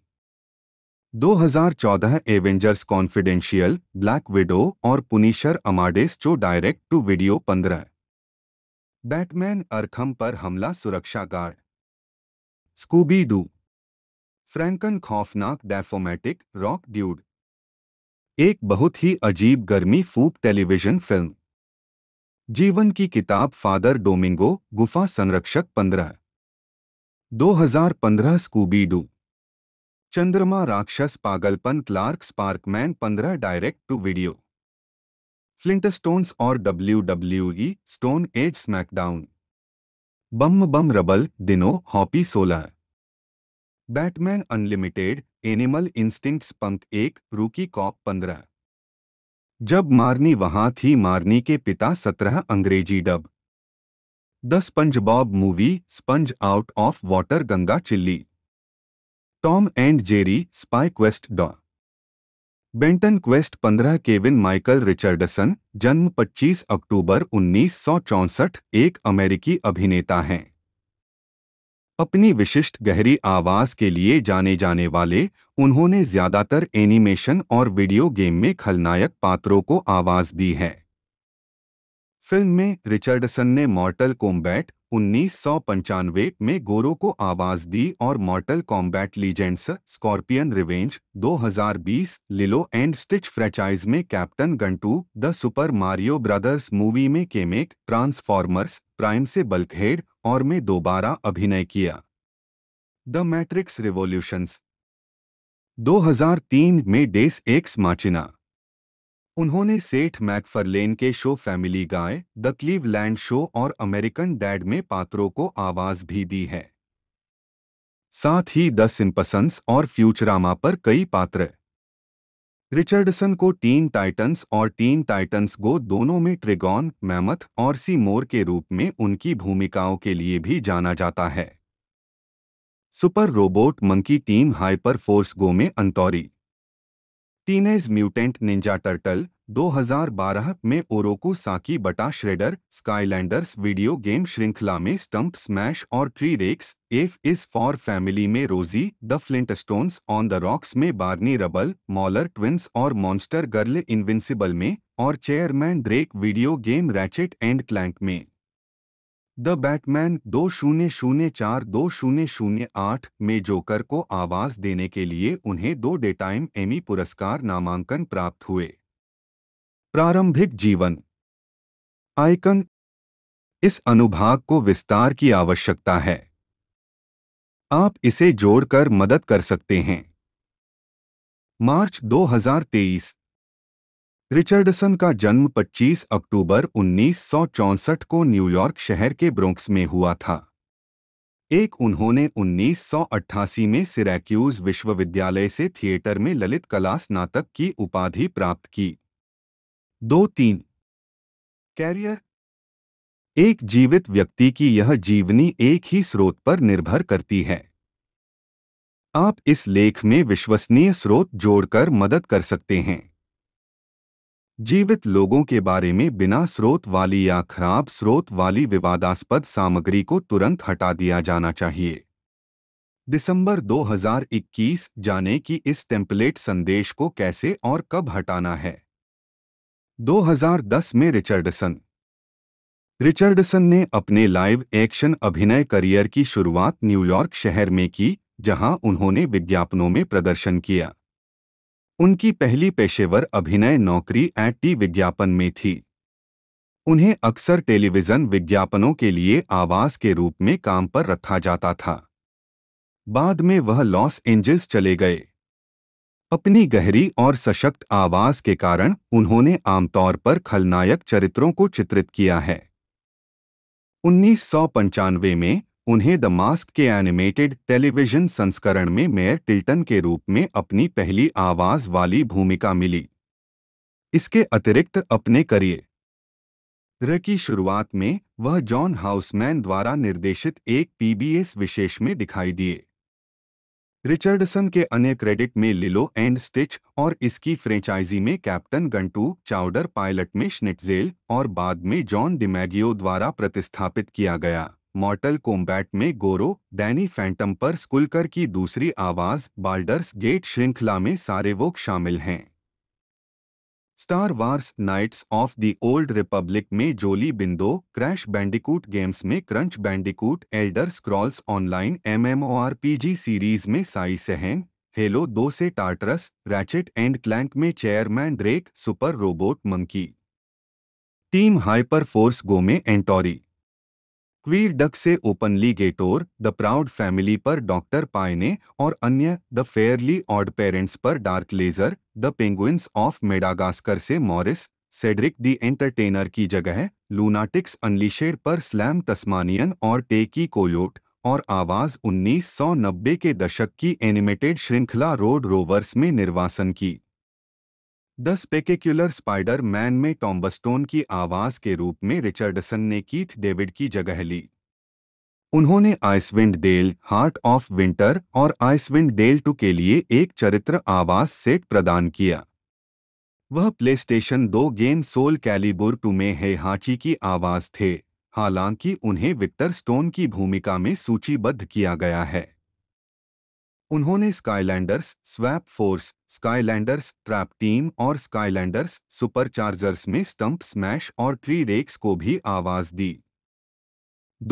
Speaker 2: 2014 Avengers confidential Black Widow और पुनिशर अमाडेस जो direct to video 15 Batman Arkham पर हमला सुरक्षा गार्ड स्कूबी डू फ्रैंकन खौफनाक डेफोमेटिक रॉक ड्यूड एक बहुत ही अजीब गर्मी फूक टेलीविजन फिल्म जीवन की किताब फादर डोमिंगो गुफा संरक्षक 15 2015 स्कूबी डू चंद्रमा राक्षस पागलपन Clark Sparkman 15 direct to video Flintstones और W W stone age smackdown Bam Bam Rubble Dino Hoppy सोलह Batman unlimited animal instincts punk एक रूकी कॉप पंद्रह जब मारनी वहां थी मारनी के पिता सत्रह अंग्रेजी dub the SpongeBob movie sponge out of water गंगा चिल्ली Tom and Jerry spy quest डॉ Benton Quest 15 Kevin Michael Richardson जन्म 25 अक्टूबर उन्नीस एक अमेरिकी अभिनेता हैं अपनी विशिष्ट गहरी आवाज के लिए जाने जाने वाले उन्होंने ज्यादातर एनिमेशन और वीडियो गेम में खलनायक पात्रों को आवाज दी है फिल्म में रिचर्डसन ने मॉर्टल कोम्बैट उन्नीस में गोरो को आवाज दी और Mortal Kombat legends scorpion revenge 2020 Lilo and Stitch franchise में captain Gantu the super Mario brothers movie में केमेक ट्रांसफॉर्मर्स प्राइम से बल्कहेड और में दोबारा अभिनय किया द मैट्रिक्स रिवोल्यूशंस 2003 में डेस एक्स माचिना उन्होंने सेठ मैकफरलेन के show family guy the Cleveland show और अमेरिकन डैड में पात्रों को आवाज भी दी है साथ ही द सिंपसंस और फ्यूचरामा पर कई पात्र रिचर्डसन को टीन टाइटंस और टीन टाइटंस गो दोनों में ट्रिगॉन मैमथ और सी मोर के रूप में उनकी भूमिकाओं के लिए भी जाना जाता है Super robot monkey team hyper force गो में Antauri Teenage mutant Ninja Turtle 2012 में ओरोको साकी बटा श्रेडर स्काईलैंडर्स वीडियो गेम श्रृंखला में स्टंप स्मैश और tree Rex F is for family में Rosie the Flintstones on the rocks में बार्नी रबल मॉलर ट्विंस और मॉन्स्टर गर्ल इनविंसिबल में और chairman Drake video game Ratchet and Clank में the Batman दो शून्य शून्य चार दो शून्य शून्य आठ में जोकर को आवाज देने के लिए उन्हें दो डेटाइम एमी पुरस्कार नामांकन प्राप्त हुए प्रारंभिक जीवन आइकन इस अनुभाग को विस्तार की आवश्यकता है आप इसे जोड़कर मदद कर सकते हैं मार्च 2023 रिचर्डसन का जन्म 25 अक्टूबर उन्नीस को न्यूयॉर्क शहर के ब्रोंक्स में हुआ था एक उन्होंने 1988 में सिरैक्यूज विश्वविद्यालय से थिएटर में ललित कला स्नातक की उपाधि प्राप्त की दो तीन कैरियर एक जीवित व्यक्ति की यह जीवनी एक ही स्रोत पर निर्भर करती है आप इस लेख में विश्वसनीय स्रोत जोड़कर मदद कर सकते हैं जीवित लोगों के बारे में बिना स्रोत वाली या खराब स्रोत वाली विवादास्पद सामग्री को तुरंत हटा दिया जाना चाहिए दिसंबर 2021 जाने कि इस टेम्पलेट संदेश को कैसे और कब हटाना है 2010 में रिचर्डसन रिचर्डसन ने अपने लाइव एक्शन अभिनय करियर की शुरुआत न्यूयॉर्क शहर में की जहां उन्होंने विज्ञापनों में प्रदर्शन किया उनकी पहली पेशेवर अभिनय नौकरी एटी विज्ञापन में थी उन्हें अक्सर टेलीविज़न विज्ञापनों के लिए आवाज के रूप में काम पर रखा जाता था बाद में वह लॉस एंजल्स चले गए अपनी गहरी और सशक्त आवाज के कारण उन्होंने आमतौर पर खलनायक चरित्रों को चित्रित किया है उन्नीस में उन्हें द मास्क के एनिमेटेड टेलीविजन संस्करण में मेयर टिल्टन के रूप में अपनी पहली आवाज वाली भूमिका मिली इसके अतिरिक्त अपने करियर की शुरुआत में वह जॉन हाउसमैन द्वारा निर्देशित एक पीबीएस विशेष में दिखाई दिए रिचर्डसन के अन्य क्रेडिट में लिलो एंड स्टिच और इसकी फ्रेंचाइजी में कैप्टन गंटू चाउडर पायलट में श्निटजेल और बाद में जॉन डिमैगियो द्वारा प्रतिस्थापित किया गया मॉर्टल कोम्बैट में गोरो डैनी फैंटम पर स्कुलकर की दूसरी आवाज बाल्डर्स गेट श्रृंखला में सारे वोक शामिल हैं Star Wars Knights of the Old Republic में Jolee Bindo Crash Bandicoot games में Crunch Bandicoot Elder Scrolls Online MMORPG series में साई सहन हेलो दो से टार्टरस रैचेट एंड क्लैंक में chairman Drake Super robot monkey team hyper force गो में Antauri Queer Duck से Openly Gator The Proud Family पर doctor Payne और अन्य The Fairlie odd Parents पर Dark Laser The Penguins of Madagascar से Maurice Cedric the entertainer की जगह lunatics अनलिशेड पर स्लैम तस्मानियन और टेकी कोयोट और आवाज 1990 के दशक की एनिमेटेड श्रृंखला रोड रोवर्स में निर्वासन की द स्पेकेक्युलर स्पाइडर मैन में टॉम्बस्टोन की आवाज के रूप में रिचर्डसन ने कीथ डेविड की जगह ली उन्होंने Icewind Dale heart of winter और आइसविंड डेल टू के लिए एक चरित्र आवाज सेट प्रदान किया वह प्लेस्टेशन दो गेम सोल कैलिबुर टू में हे हाची की आवाज थे हालांकि उन्हें विक्टर स्टोन की भूमिका में सूचीबद्ध किया गया है उन्होंने Skylanders swap force Skylanders trap team और स्काईलैंडर्स सुपरचार्जर्स में स्टंप स्मैश और ट्री रेक्स को भी आवाज दी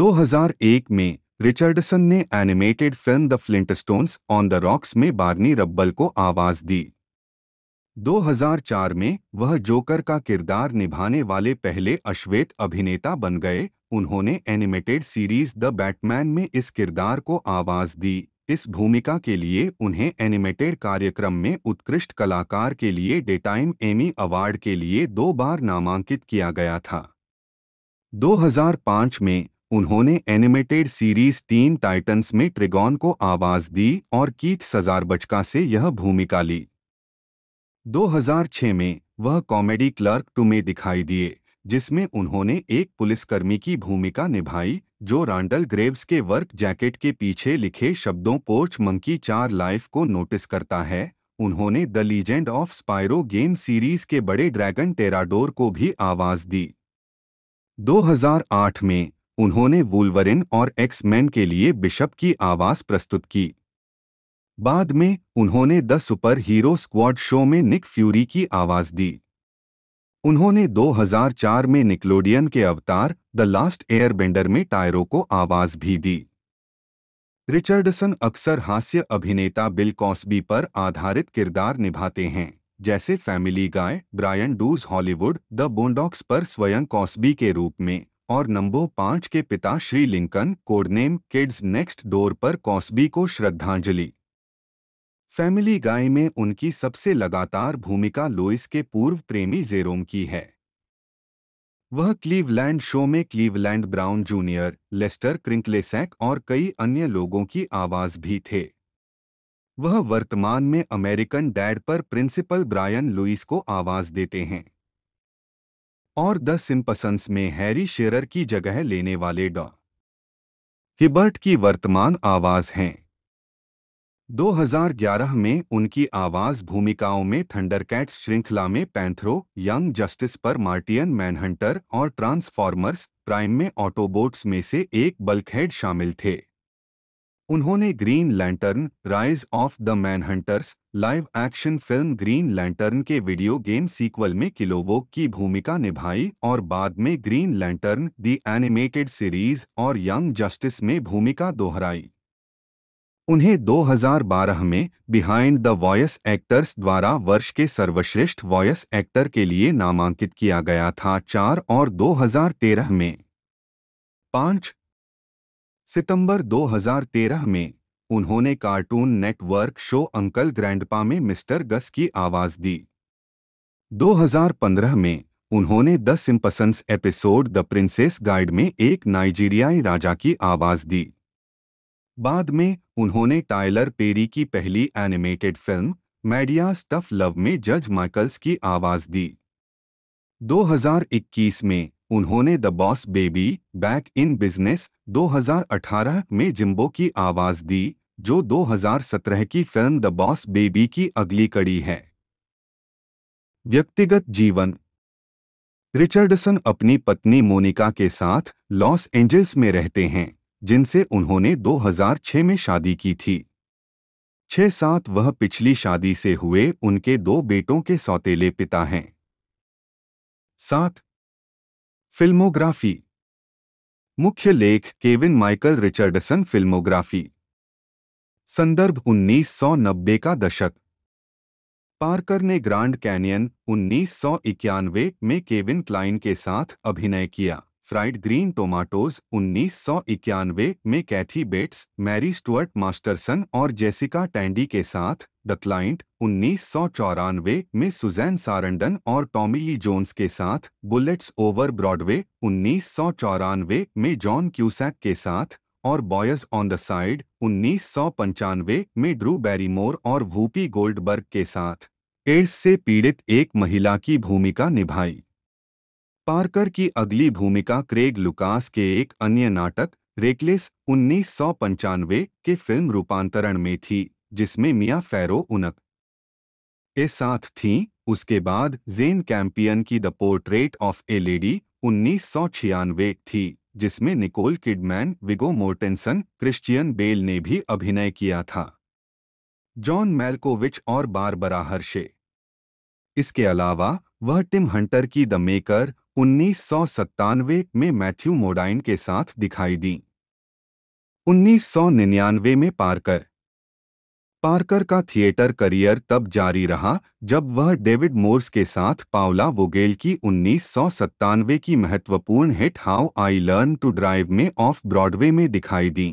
Speaker 2: 2001 में रिचर्डसन ने animated film the Flintstones on the rocks में बार्नी रब्बल को आवाज दी 2004 में वह जोकर का किरदार निभाने वाले पहले अश्वेत अभिनेता बन गए उन्होंने एनिमेटेड सीरीज द बैटमैन में इस किरदार को आवाज दी इस भूमिका के लिए उन्हें एनिमेटेड कार्यक्रम में उत्कृष्ट कलाकार के लिए डेटाइम एमी अवार्ड के लिए दो बार नामांकित किया गया था 2005 में उन्होंने एनिमेटेड सीरीज तीन टाइटन्स में ट्रिगॉन को आवाज दी और कीथ सजारबचका से यह भूमिका ली 2006 में वह कॉमेडी क्लर्क टू में दिखाई दिए जिसमें उन्होंने एक पुलिसकर्मी की भूमिका निभाई जो रांडल ग्रेव्स के वर्क जैकेट के पीछे लिखे शब्दों पोर्च मंकी चार लाइफ को नोटिस करता है उन्होंने the legend of Spyro game series के बड़े ड्रैगन टेराडोर को भी आवाज दी 2008 में उन्होंने वुल्वरिन और एक्समैन के लिए बिशप की आवाज प्रस्तुत की बाद में उन्होंने the super hero squad show में निक फ्यूरी की आवाज दी उन्होंने 2004 में निकलोडियन के अवतार द लास्ट एयरबेंडर में टायरों को आवाज भी दी रिचर्डसन अक्सर हास्य अभिनेता बिल कॉस्बी पर आधारित किरदार निभाते हैं जैसे family guy Brian does Hollywood the Boondocks पर स्वयं कॉस्बी के रूप में और नंबो पांच के पिता Shri Lincoln codename kids next door पर कॉस्बी को श्रद्धांजलि फैमिली गाय में उनकी सबसे लगातार भूमिका लुइस के पूर्व प्रेमी जेरोम की है वह क्लीवलैंड शो में Cleveland Brown junior Lester Krinklesac और कई अन्य लोगों की आवाज़ भी थे वह वर्तमान में अमेरिकन डैड पर प्रिंसिपल ब्रायन लुइस को आवाज़ देते हैं और द सिंपसंस में हैरी शेरर की जगह लेने वाले डॉ हिबर्ट की वर्तमान आवाज़ हैं 2011 में उनकी आवाज भूमिकाओं में थंडरकैट्स श्रृंखला में पैंथ्रो यंग जस्टिस पर मार्टियन मैनहंटर और ट्रांसफॉर्मर्स प्राइम में ऑटोबोट्स में से एक बल्कहेड शामिल थे उन्होंने Green Lantern rise of the manhunters live action film Green Lantern के वीडियो गेम सीक्वल में किलोवोक की भूमिका निभाई और बाद में Green Lantern the animated series और यंग जस्टिस में भूमिका दोहराई उन्हें 2012 में बिहाइंड द वॉयस एक्टर्स द्वारा वर्ष के सर्वश्रेष्ठ वॉयस एक्टर के लिए नामांकित किया गया था चार और 2013 में पांच सितंबर 2013 में उन्होंने cartoon network show uncle grandpa में मिस्टर गस की आवाज़ दी 2015 में उन्होंने the Simpsons episode the princess guide में एक नाइजीरियाई राजा की आवाज़ दी बाद में उन्होंने टाइलर पेरी की पहली animated film Madea stuff love में जज माइकल्स की आवाज़ दी 2021 में उन्होंने the boss baby back in business 2018 में जिम्बो की आवाज़ दी जो 2017 की फिल्म द बॉस बेबी की अगली कड़ी है व्यक्तिगत जीवन रिचर्डसन अपनी पत्नी मोनिका के साथ लॉस एंजल्स में रहते हैं जिनसे उन्होंने 2006 में शादी की थी छह सात वह पिछली शादी से हुए उनके दो बेटों के सौतेले पिता हैं सात फिल्मोग्राफी मुख्य लेख केविन माइकल रिचर्डसन फिल्मोग्राफी संदर्भ 1990 का दशक पार्कर ने ग्रांड कैनियन उन्नीस में केविन क्लाइन के साथ अभिनय किया फ्राइड ग्रीन टोमाटोज इक्यानवे में Kathy Bates Mary Stuart Masterson और जेसिका टैंडी के साथ द क्लाइंट उन्नीस में सुजैन सारंडन और टॉमी ली जोन्स के साथ बुलेट्स ओवर ब्रॉडवे उन्नीस में जॉन क्यूसैक के साथ और बॉयज ऑन द साइड उन्नीस में ड्रू बैरीमोर और भूपी गोल्डबर्ग के साथ एड्स से पीड़ित एक महिला की भूमिका निभाई पार्कर की अगली भूमिका क्रेग लुकास के एक अन्य नाटक रेकलेस उन्नीस के फिल्म रूपांतरण में थी जिसमें मिया फैरो उनक के साथ थी उसके बाद जेन कैंपियन की the portrait of a lady उन्नीस थी जिसमें Nicole Kidman Viggo Mortensen Christian Bale ने भी अभिनय किया था जॉन मेलकोविच और बारबरा हर्षे इसके अलावा वह टिम हंटर की द मेकर उन्नीस में मैथ्यू मोडाइन के साथ दिखाई दी 1999 में पार्कर पार्कर का थिएटर करियर तब जारी रहा जब वह डेविड मोर्स के साथ पावला वोगेल की उन्नीस की महत्वपूर्ण hit how I learn to drive में ऑफ ब्रॉडवे में दिखाई दी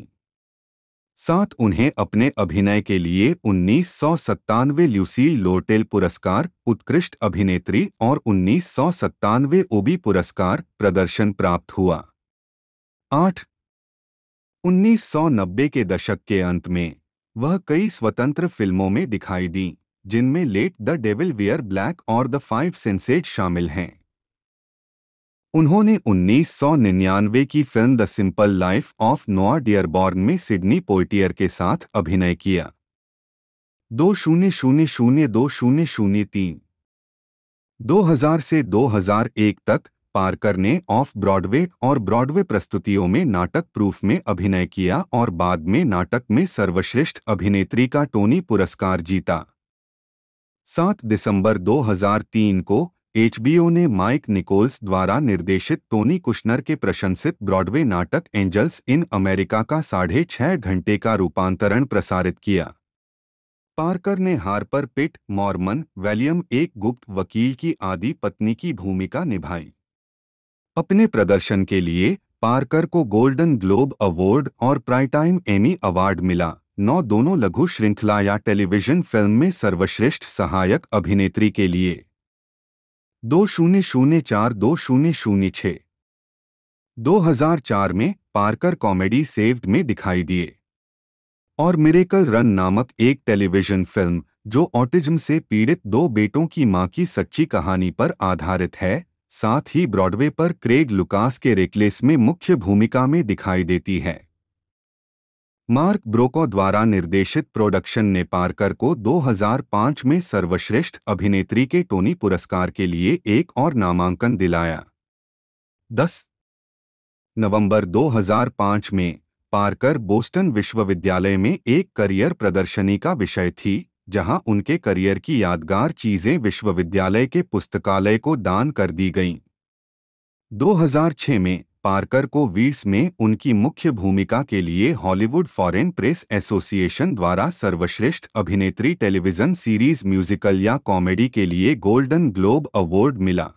Speaker 2: साथ उन्हें अपने अभिनय के लिए उन्नीस सौ सत्तानवे ल्यूसील लोटेल पुरस्कार उत्कृष्ट अभिनेत्री और उन्नीस सौ सत्तानवे ओबी पुरस्कार प्रदर्शन प्राप्त हुआ आठ उन्नीस सौ नब्बे के दशक के अंत में वह कई स्वतंत्र फिल्मों में दिखाई दी जिनमें let the devil wear black और द फाइव सेंसेट शामिल हैं उन्होंने 1999 की film the simple life of Noah Dearborn में सिडनी पोइटियर के साथ अभिनय किया दो शून्य शून्य शून्य दो शून्य शून्य तीन दो हजार से 2001 तक पार्कर ने ऑफ ब्रॉडवे और ब्रॉडवे प्रस्तुतियों में नाटक प्रूफ में अभिनय किया और बाद में नाटक में सर्वश्रेष्ठ अभिनेत्री का टोनी पुरस्कार जीता 7 दिसंबर 2003 को एचबीओ ने माइक निकोल्स द्वारा निर्देशित टोनी कुश्नर के प्रशंसित ब्रॉडवे नाटक एंजल्स इन अमेरिका का साढ़े छह घंटे का रूपांतरण प्रसारित किया पार्कर ने हार्पर पिट मॉर्मन वैलियम एक गुप्त वकील की आदि पत्नी की भूमिका निभाई अपने प्रदर्शन के लिए पार्कर को गोल्डन ग्लोब अवार्ड और प्राइटाइम एमी अवार्ड मिला नौ दोनों लघु श्रृंखला या टेलीविजन फिल्म में सर्वश्रेष्ठ सहायक अभिनेत्री के लिए दो शून्य शून्य चार दो शून्य शून्य छः चार में पार्कर कॉमेडी सेव्ड में दिखाई दिए और मिरेकल रन नामक एक टेलीविजन फिल्म जो ऑटिज्म से पीड़ित दो बेटों की मां की सच्ची कहानी पर आधारित है साथ ही ब्रॉडवे पर क्रेग लुकास के रेकलेस में मुख्य भूमिका में दिखाई देती है मार्क ब्रोको द्वारा निर्देशित प्रोडक्शन ने पार्कर को 2005 में सर्वश्रेष्ठ अभिनेत्री के टोनी पुरस्कार के लिए एक और नामांकन दिलाया 10 नवंबर 2005 में पार्कर बोस्टन विश्वविद्यालय में एक करियर प्रदर्शनी का विषय थी जहां उनके करियर की यादगार चीजें विश्वविद्यालय के पुस्तकालय को दान कर दी गईं 2006 में पार्कर को वीड्स में उनकी मुख्य भूमिका के लिए हॉलीवुड फॉरेन प्रेस एसोसिएशन द्वारा सर्वश्रेष्ठ अभिनेत्री टेलीविजन सीरीज म्यूजिकल या कॉमेडी के लिए गोल्डन ग्लोब अवार्ड मिला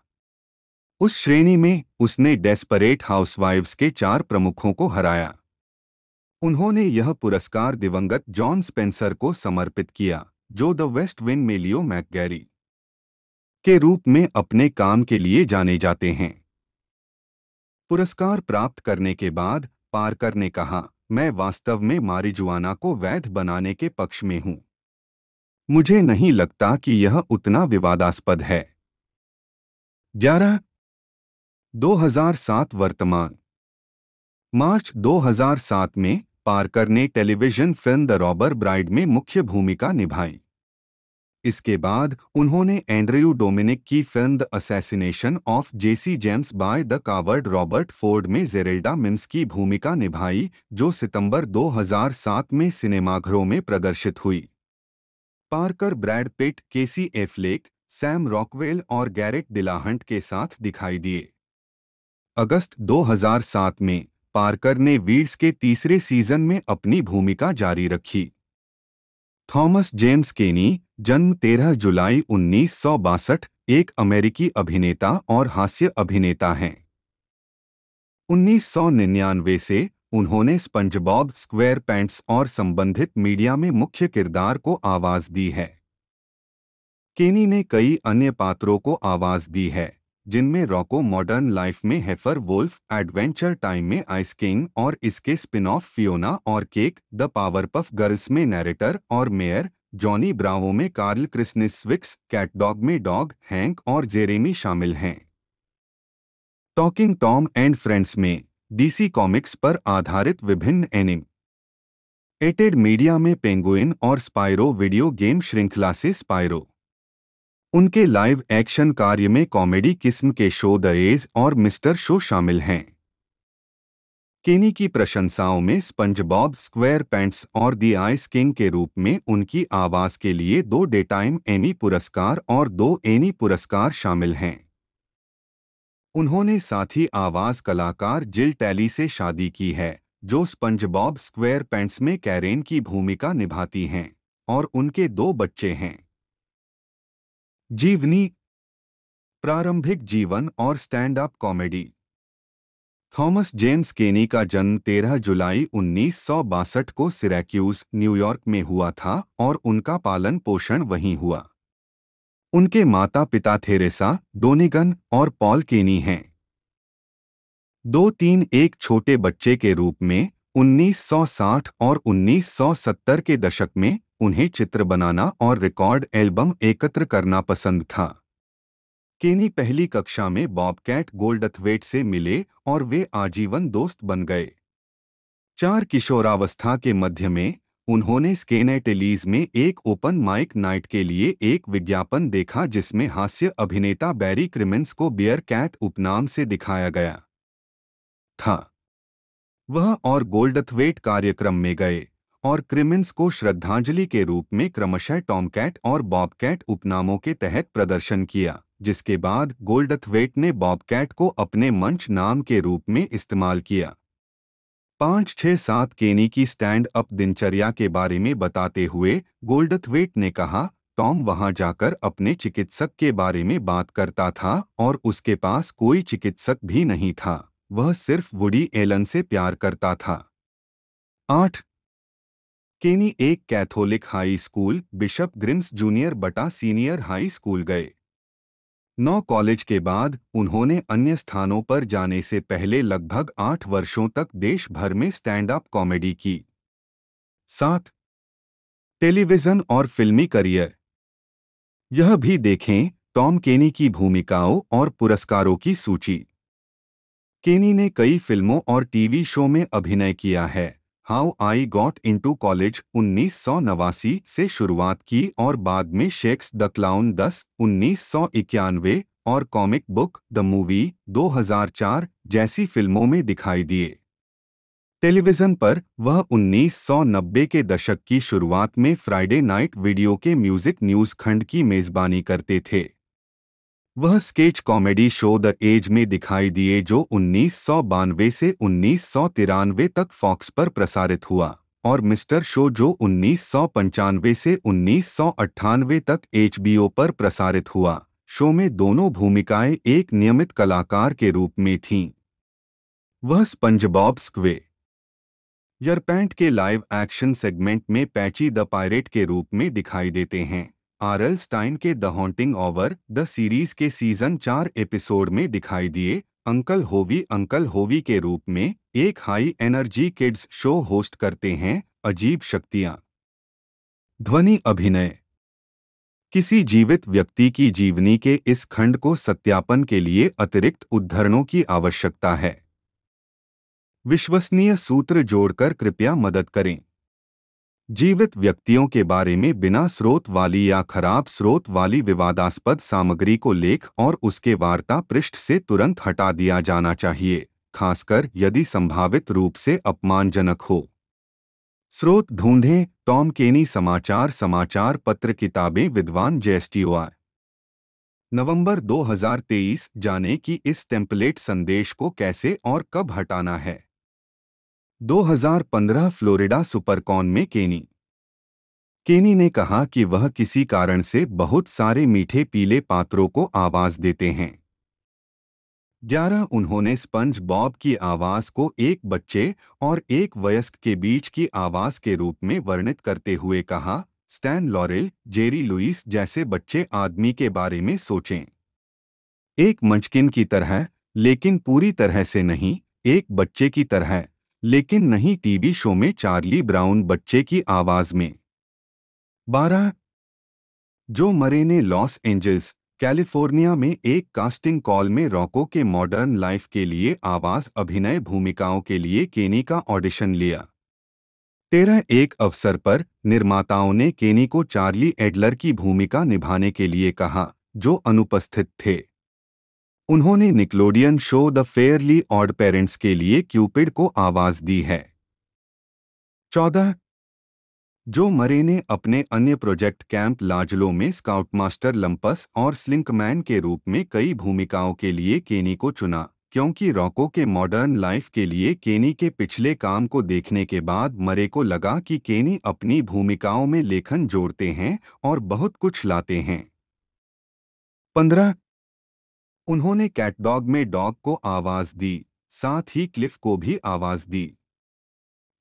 Speaker 2: उस श्रेणी में उसने डेस्परेट हाउसवाइव्स के चार प्रमुखों को हराया उन्होंने यह पुरस्कार दिवंगत जॉन स्पेंसर को समर्पित किया जो द वेस्ट विन मेलियो मैकगैरी के रूप में अपने काम के लिए जाने जाते हैं पुरस्कार प्राप्त करने के बाद पारकर ने कहा मैं वास्तव में मारिजुआना को वैध बनाने के पक्ष में हूं मुझे नहीं लगता कि यह उतना विवादास्पद है ग्यारह 2007 वर्तमान मार्च 2007 में पार्कर ने television film the robber bride में मुख्य भूमिका निभाई इसके बाद उन्होंने एंड्रयू डोमिनिक की film the assassination of Jesse James by the coward Robert Ford में जेरेल्डा मिम्स की भूमिका निभाई जो सितंबर 2007 में सिनेमाघरों में प्रदर्शित हुई Parker Brad Pitt Casey Affleck Sam Rockwell और गैरेट दिलाहंट के साथ दिखाई दिए अगस्त 2007 में पार्कर ने वीड्स के तीसरे सीजन में अपनी भूमिका जारी रखी थॉमस जेम्स केनी जन्म 13 जुलाई उन्नीस एक अमेरिकी अभिनेता और हास्य अभिनेता हैं 1999 से उन्होंने स्पंजबॉब स्क्वेयर पैंट्स और संबंधित मीडिया में मुख्य किरदार को आवाज दी है केनी ने कई अन्य पात्रों को आवाज दी है जिनमें रॉको मॉडर्न लाइफ में हेफर वोल्फ एडवेंचर टाइम में आइस किंग और इसके स्पिन ऑफ फियोना और cake the power puff girls में नैरेटर और मेयर जॉनी ब्रावो में कार्ल क्रिस्निस्विक्स कैटडॉग में डॉग हैंक और जेरेमी शामिल हैं टॉकिंग टॉम एंड फ्रेंड्स में डीसी कॉमिक्स पर आधारित विभिन्न एनिम एटेड मीडिया में पेंगुइन और स्पायरो वीडियो गेम श्रृंखला से स्पायरो उनके लाइव एक्शन कार्य में कॉमेडी किस्म के शो द एज और मिस्टर शो शामिल हैं केनी की प्रशंसाओं में स्पंजबॉब स्क्वेयर पैंट्स और दी आइस किंग के रूप में उनकी आवाज के लिए दो डेटाइम एमी पुरस्कार और दो एनी पुरस्कार शामिल हैं उन्होंने साथी आवाज कलाकार जिल टैली से शादी की है जो स्पंजबॉब स्क्वेयर पैंट्स में कैरेन की भूमिका निभाती हैं और उनके दो बच्चे हैं जीवनी प्रारंभिक जीवन और stand up comedy Thomas James Kenny का जन्म 13 जुलाई उन्नीस को सिरेक्यूज न्यूयॉर्क में हुआ था और उनका पालन पोषण वहीं हुआ उनके माता पिता थेरेसा डोनिगन और पॉल केनी हैं दो तीन एक छोटे बच्चे के रूप में 1960 और 1970 के दशक में उन्हें चित्र बनाना और रिकॉर्ड एल्बम एकत्र करना पसंद था केनी पहली कक्षा में बॉबकैट गोल्डथवेट से मिले और वे आजीवन दोस्त बन गए चार किशोरावस्था के मध्य में उन्होंने स्केनेटेलीज में एक ओपन माइक नाइट के लिए एक विज्ञापन देखा जिसमें हास्य अभिनेता बैरी क्रिमिन्स को बियर कैट उपनाम से दिखाया गया था वह और गोल्डथवेट कार्यक्रम में गए और क्रिमिन्स को श्रद्धांजलि के रूप में क्रमशः टॉमकैट और बॉबकैट उपनामों के तहत प्रदर्शन किया जिसके बाद गोल्डथवेट ने बॉबकैट को अपने मंच नाम के रूप में इस्तेमाल किया पांच छह सात केनी की स्टैंड अप दिनचर्या के बारे में बताते हुए गोल्डथवेट ने कहा टॉम वहां जाकर अपने चिकित्सक के बारे में बात करता था और उसके पास कोई चिकित्सक भी नहीं था वह सिर्फ वुडी एलन से प्यार करता था आठ केनी एक Catholic high school Bishop Grimes junior बटा सीनियर हाई स्कूल गए नौ कॉलेज के बाद उन्होंने अन्य स्थानों पर जाने से पहले लगभग आठ वर्षों तक देश भर में स्टैंड अप कॉमेडी की साथ टेलीविज़न और फिल्मी करियर यह भी देखें टॉम केनी की भूमिकाओं और पुरस्कारों की सूची केनी ने कई फिल्मों और टीवी शो में अभिनय किया है how I got into college उन्नीस सौ नवासी से शुरुआत की और बाद में शेक्स द क्लाउन दस उन्नीस सौ इक्यानवे और कॉमिक बुक द मूवी 2004 जैसी फिल्मों में दिखाई दिए टेलीविज़न पर वह 1990 के दशक की शुरुआत में फ्राइडे नाइट वीडियो के म्यूज़िक न्यूज़ खंड की मेज़बानी करते थे वह sketch comedy show the edge में दिखाई दिए जो उन्नीस से उन्नीस तक फॉक्स पर प्रसारित हुआ और मिस्टर शो जो उन्नीस से उन्नीस तक एचबीओ पर प्रसारित हुआ शो में दोनों भूमिकाएं एक नियमित कलाकार के रूप में थीं वह स्पंजबॉब स्क्वे यरपैंट के लाइव एक्शन सेगमेंट में पैची द पायरेट के रूप में दिखाई देते हैं आरल स्टाइन के the haunting hour the series के सीजन चार एपिसोड में दिखाई दिए अंकल होवी अंकल होवी के रूप में एक high energy kids show host करते हैं अजीब शक्तियां ध्वनि अभिनय किसी जीवित व्यक्ति की जीवनी के इस खंड को सत्यापन के लिए अतिरिक्त उद्धरणों की आवश्यकता है विश्वसनीय सूत्र जोड़कर कृपया मदद करें जीवित व्यक्तियों के बारे में बिना स्रोत वाली या खराब स्रोत वाली विवादास्पद सामग्री को लेख और उसके वार्ता पृष्ठ से तुरंत हटा दिया जाना चाहिए खासकर यदि संभावित रूप से अपमानजनक हो स्रोत ढूंढें टॉम केनी समाचार समाचार पत्र किताबें विद्वान जेस्टीओआर नवंबर 2023 जाने कि इस टेम्पलेट संदेश को कैसे और कब हटाना है 2015 फ्लोरिडा सुपरकॉन में केनी केनी ने कहा कि वह किसी कारण से बहुत सारे मीठे पीले पात्रों को आवाज देते हैं ग्यारह उन्होंने स्पंज बॉब की आवाज को एक बच्चे और एक वयस्क के बीच की आवाज के रूप में वर्णित करते हुए कहा स्टैन लॉरेल जेरी लुइस जैसे बच्चे आदमी के बारे में सोचें एक मंचकिन की तरह लेकिन पूरी तरह से नहीं एक बच्चे की तरह लेकिन नहीं टीवी शो में चार्ली ब्राउन बच्चे की आवाज में बारह जो मरे ने लॉस एंजल्स कैलिफोर्निया में एक कास्टिंग कॉल में रॉको के मॉडर्न लाइफ के लिए आवाज अभिनय भूमिकाओं के लिए केनी का ऑडिशन लिया तेरह एक अवसर पर निर्माताओं ने केनी को चार्ली एडलर की भूमिका निभाने के लिए कहा जो अनुपस्थित थे उन्होंने Nickelodeon show the Fairlie odd parents के लिए क्यूपिड को आवाज दी है चौदह जो मरे ने अपने अन्य प्रोजेक्ट कैंप लाजलो में स्काउट मास्टर लंपस और स्लिंकमैन के रूप में कई भूमिकाओं के लिए केनी को चुना क्योंकि रॉको के मॉडर्न लाइफ के लिए केनी के पिछले काम को देखने के बाद मरे को लगा कि केनी अपनी भूमिकाओं में लेखन जोड़ते हैं और बहुत कुछ लाते हैं पंद्रह उन्होंने कैटडॉग में डॉग को आवाज दी साथ ही क्लिफ को भी आवाज दी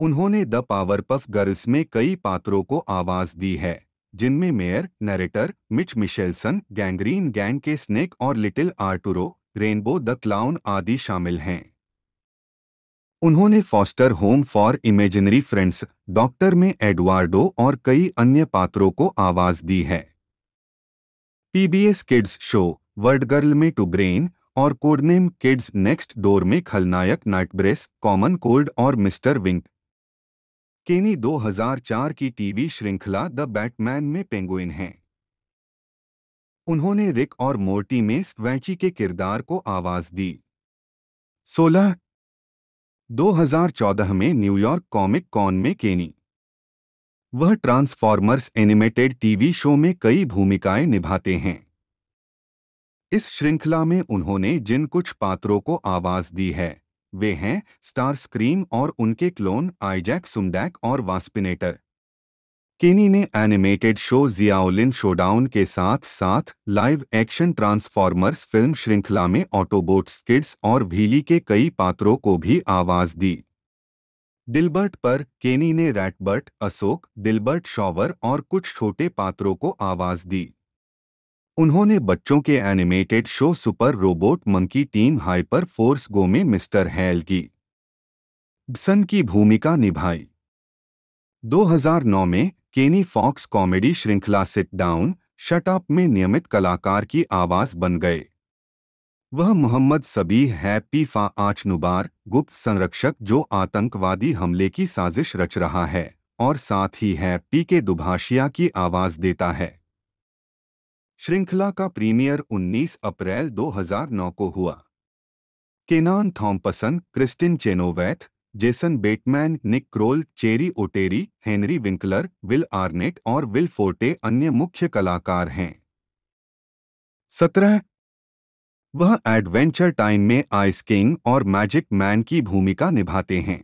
Speaker 2: उन्होंने द पावर पफ गर्ल्स में कई पात्रों को आवाज दी है जिनमें mayor narrator Mitch Mitchelson Gangreen gang के स्नेक और little Arturo rainbow the clown आदि शामिल हैं उन्होंने Foster home for imaginary friends doctor में एडवार्डो और कई अन्य पात्रों को आवाज दी है PBS kids show word girl में टू ग्रेन और कोडनेम किड्स नेक्स्ट डोर में खलनायक नाइटब्रेस कॉमन कोल्ड और मिस्टर विंक केनी 2004 की टीवी श्रृंखला द बैटमैन में पेंगुइन हैं उन्होंने रिक और मोर्टी में स्वैची के किरदार को आवाज दी 16 2014 में न्यूयॉर्क कॉमिक कॉन में केनी वह ट्रांसफॉर्मर्स एनिमेटेड टीवी शो में कई भूमिकाएं निभाते हैं इस श्रृंखला में उन्होंने जिन कुछ पात्रों को आवाज दी है वे हैं स्टार स्क्रीम और उनके क्लोन आईजैक सुमडैक और वास्पिनेटर केनी ने एनिमेटेड शो जियाओलिन शोडाउन के साथ साथ लाइव एक्शन ट्रांसफॉर्मर्स फिल्म श्रृंखला में ऑटोबोट्स किड्स और भीली के कई पात्रों को भी आवाज दी दिलबर्ट पर केनी ने रैटबर्ट अशोक दिलबर्ट शॉवर और कुछ छोटे पात्रों को आवाज दी उन्होंने बच्चों के animated show super robot monkey team hyper force गो में मिस्टर हैल की सन की भूमिका निभाई 2009 में केनी फॉक्स कॉमेडी श्रृंखला सिट डाउन शट अप में नियमित कलाकार की आवाज बन गए वह मोहम्मद सबी हैप्पी फा आचनुबार गुप्त संरक्षक जो आतंकवादी हमले की साजिश रच रहा है और साथ ही हैप्पी के दुभाषिया की आवाज देता है श्रृंखला का प्रीमियर 19 अप्रैल 2009 को हुआ Kenan Thompson Kristin Chenoweth Jason Bateman Nick Kroll Cheri Oteri Henry Winkler Will Arnett और विल फोर्टे अन्य मुख्य कलाकार हैं सत्रह वह एडवेंचर टाइम में आइस किंग और मैजिक मैन की भूमिका निभाते हैं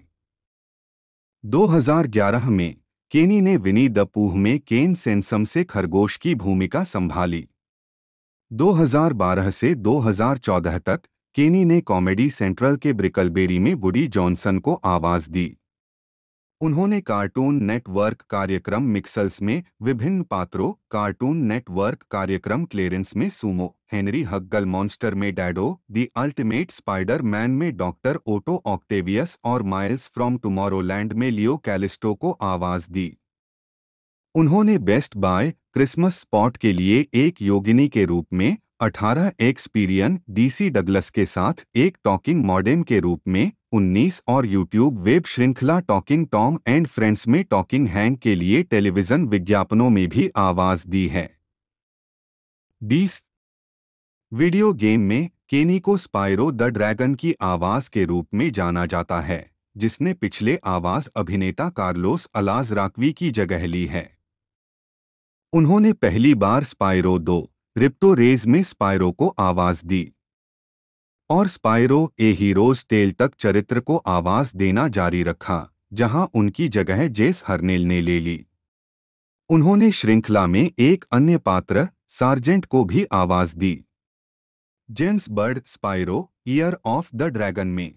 Speaker 2: 2011 में केनी ने विनी द पूह में केन सेंसम से खरगोश की भूमिका संभाली 2012 से 2014 तक केनी ने कॉमेडी सेंट्रल के ब्रिकलबेरी में बुडी जॉनसन को आवाज दी उन्होंने कार्टून नेटवर्क कार्यक्रम मिक्सल्स में विभिन्न पात्रों कार्टून नेटवर्क कार्यक्रम क्लेरेंस में सूमो हेनरी हग्गल मॉन्स्टर में Daddo the ultimate spider man में डॉक्टर ओटो ऑक्टेवियस और माइल्स फ्रॉम टुमारोलैंड में लियो कैलिस्टो को आवाज दी उन्होंने बेस्ट बाय क्रिसमस स्पॉट के लिए एक योगिनी के रूप में 18 एक्सपीरियन डीसी डगलस के साथ एक टॉकिंग मॉडेम के रूप में उन्नीस और यूट्यूब वेब श्रृंखला टॉकिंग टॉम एंड फ्रेंड्स में टॉकिंग हैंग के लिए टेलीविजन विज्ञापनों में भी आवाज दी है बीस वीडियो गेम में केनी को स्पायरो द ड्रैगन की आवाज के रूप में जाना जाता है जिसने पिछले आवाज अभिनेता कार्लोस अलाज राकवी की जगह ली है उन्होंने पहली बार स्पायरो दो रिप्टो रेज में स्पायरो को आवाज दी और स्पायरो ए हीरोज तेल तक चरित्र को आवाज देना जारी रखा जहां उनकी जगह जेस हरनेल ने ले ली उन्होंने श्रृंखला में एक अन्य पात्र सार्जेंट को भी आवाज दी James Byrd Spyro year of the dragon में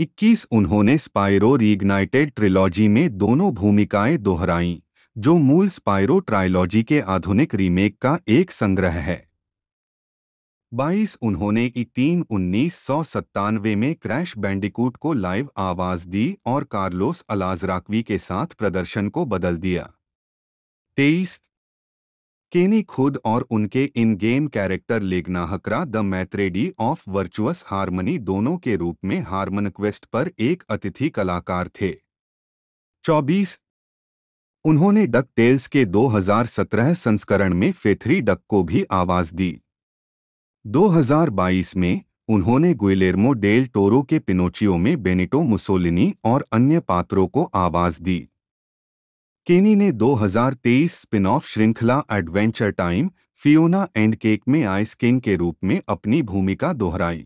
Speaker 2: 21 उन्होंने स्पायरो रीग्नाइटेड ट्रिलॉजी में दोनों भूमिकाएं दोहराईं जो मूल स्पायरो ट्रायलॉजी के आधुनिक रीमेक का एक संग्रह है बाईस उन्होंने ई सौ उन्नीस में क्रैश बैंडिकूट को लाइव आवाज दी और कार्लोस अलाजराकवी के साथ प्रदर्शन को बदल दिया तेईस केनी खुद और उनके इन गेम कैरेक्टर लेगना हकरा the maitre d' of virtuous harmony दोनों के रूप में हारमन क्वेस्ट पर एक अतिथि कलाकार थे 24 उन्होंने डक टेल्स के 2017 संस्करण में फेथरी डक को भी आवाज दी 2022 में उन्होंने गुइलेर्मो डेल टोरो के पिनोचियो में बेनिटो मुसोलिनी और अन्य पात्रों को आवाज दी केनी ने 2023 स्पिन ऑफ श्रृंखला adventure time Fiona and cake में आइस किन के रूप में अपनी भूमिका दोहराई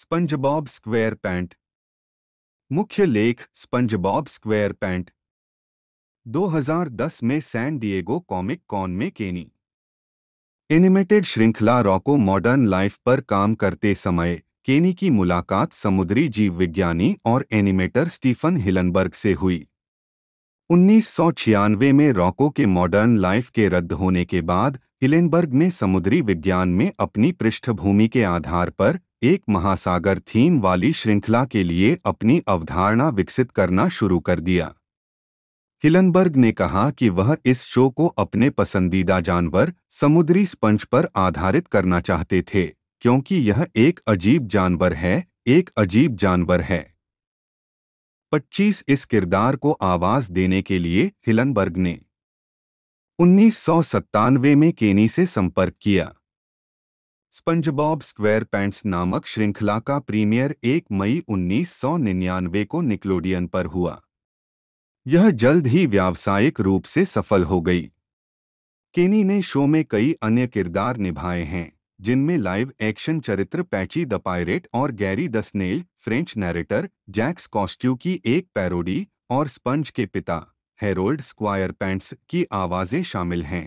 Speaker 2: स्पंजबॉब स्क्वेयर पैंट मुख्य लेख स्पंजबॉब स्क्वेयर पैंट 2010 में सैन डिएगो कॉमिक कॉन में केनी एनिमेटेड श्रृंखला रॉको मॉडर्न लाइफ पर काम करते समय केनी की मुलाकात समुद्री जीव विज्ञानी और एनिमेटर स्टीफन हिलनबर्ग से हुई उन्नीस में रॉको के मॉडर्न लाइफ के रद्द होने के बाद हिलेनबर्ग ने समुद्री विज्ञान में अपनी पृष्ठभूमि के आधार पर एक महासागर थीम वाली श्रृंखला के लिए अपनी अवधारणा विकसित करना शुरू कर दिया हिलनबर्ग ने कहा कि वह इस शो को अपने पसंदीदा जानवर समुद्री स्पंज पर आधारित करना चाहते थे क्योंकि यह एक अजीब जानवर है एक अजीब जानवर है 25 इस किरदार को आवाज देने के लिए हिलनबर्ग ने उन्नीस में केनी से संपर्क किया स्पंजबॉब स्क्वेयर पैंट्स नामक श्रृंखला का प्रीमियर 1 मई 1999 को निकलोडियन पर हुआ यह जल्द ही व्यावसायिक रूप से सफल हो गई केनी ने शो में कई अन्य किरदार निभाए हैं जिनमें लाइव एक्शन चरित्र पैची द पायरेट और Gary the snail French narrator Jacques Cousteau की एक पैरोडी और स्पंज के पिता हेरोल्ड स्क्वायर पैंट्स की आवाज़ें शामिल हैं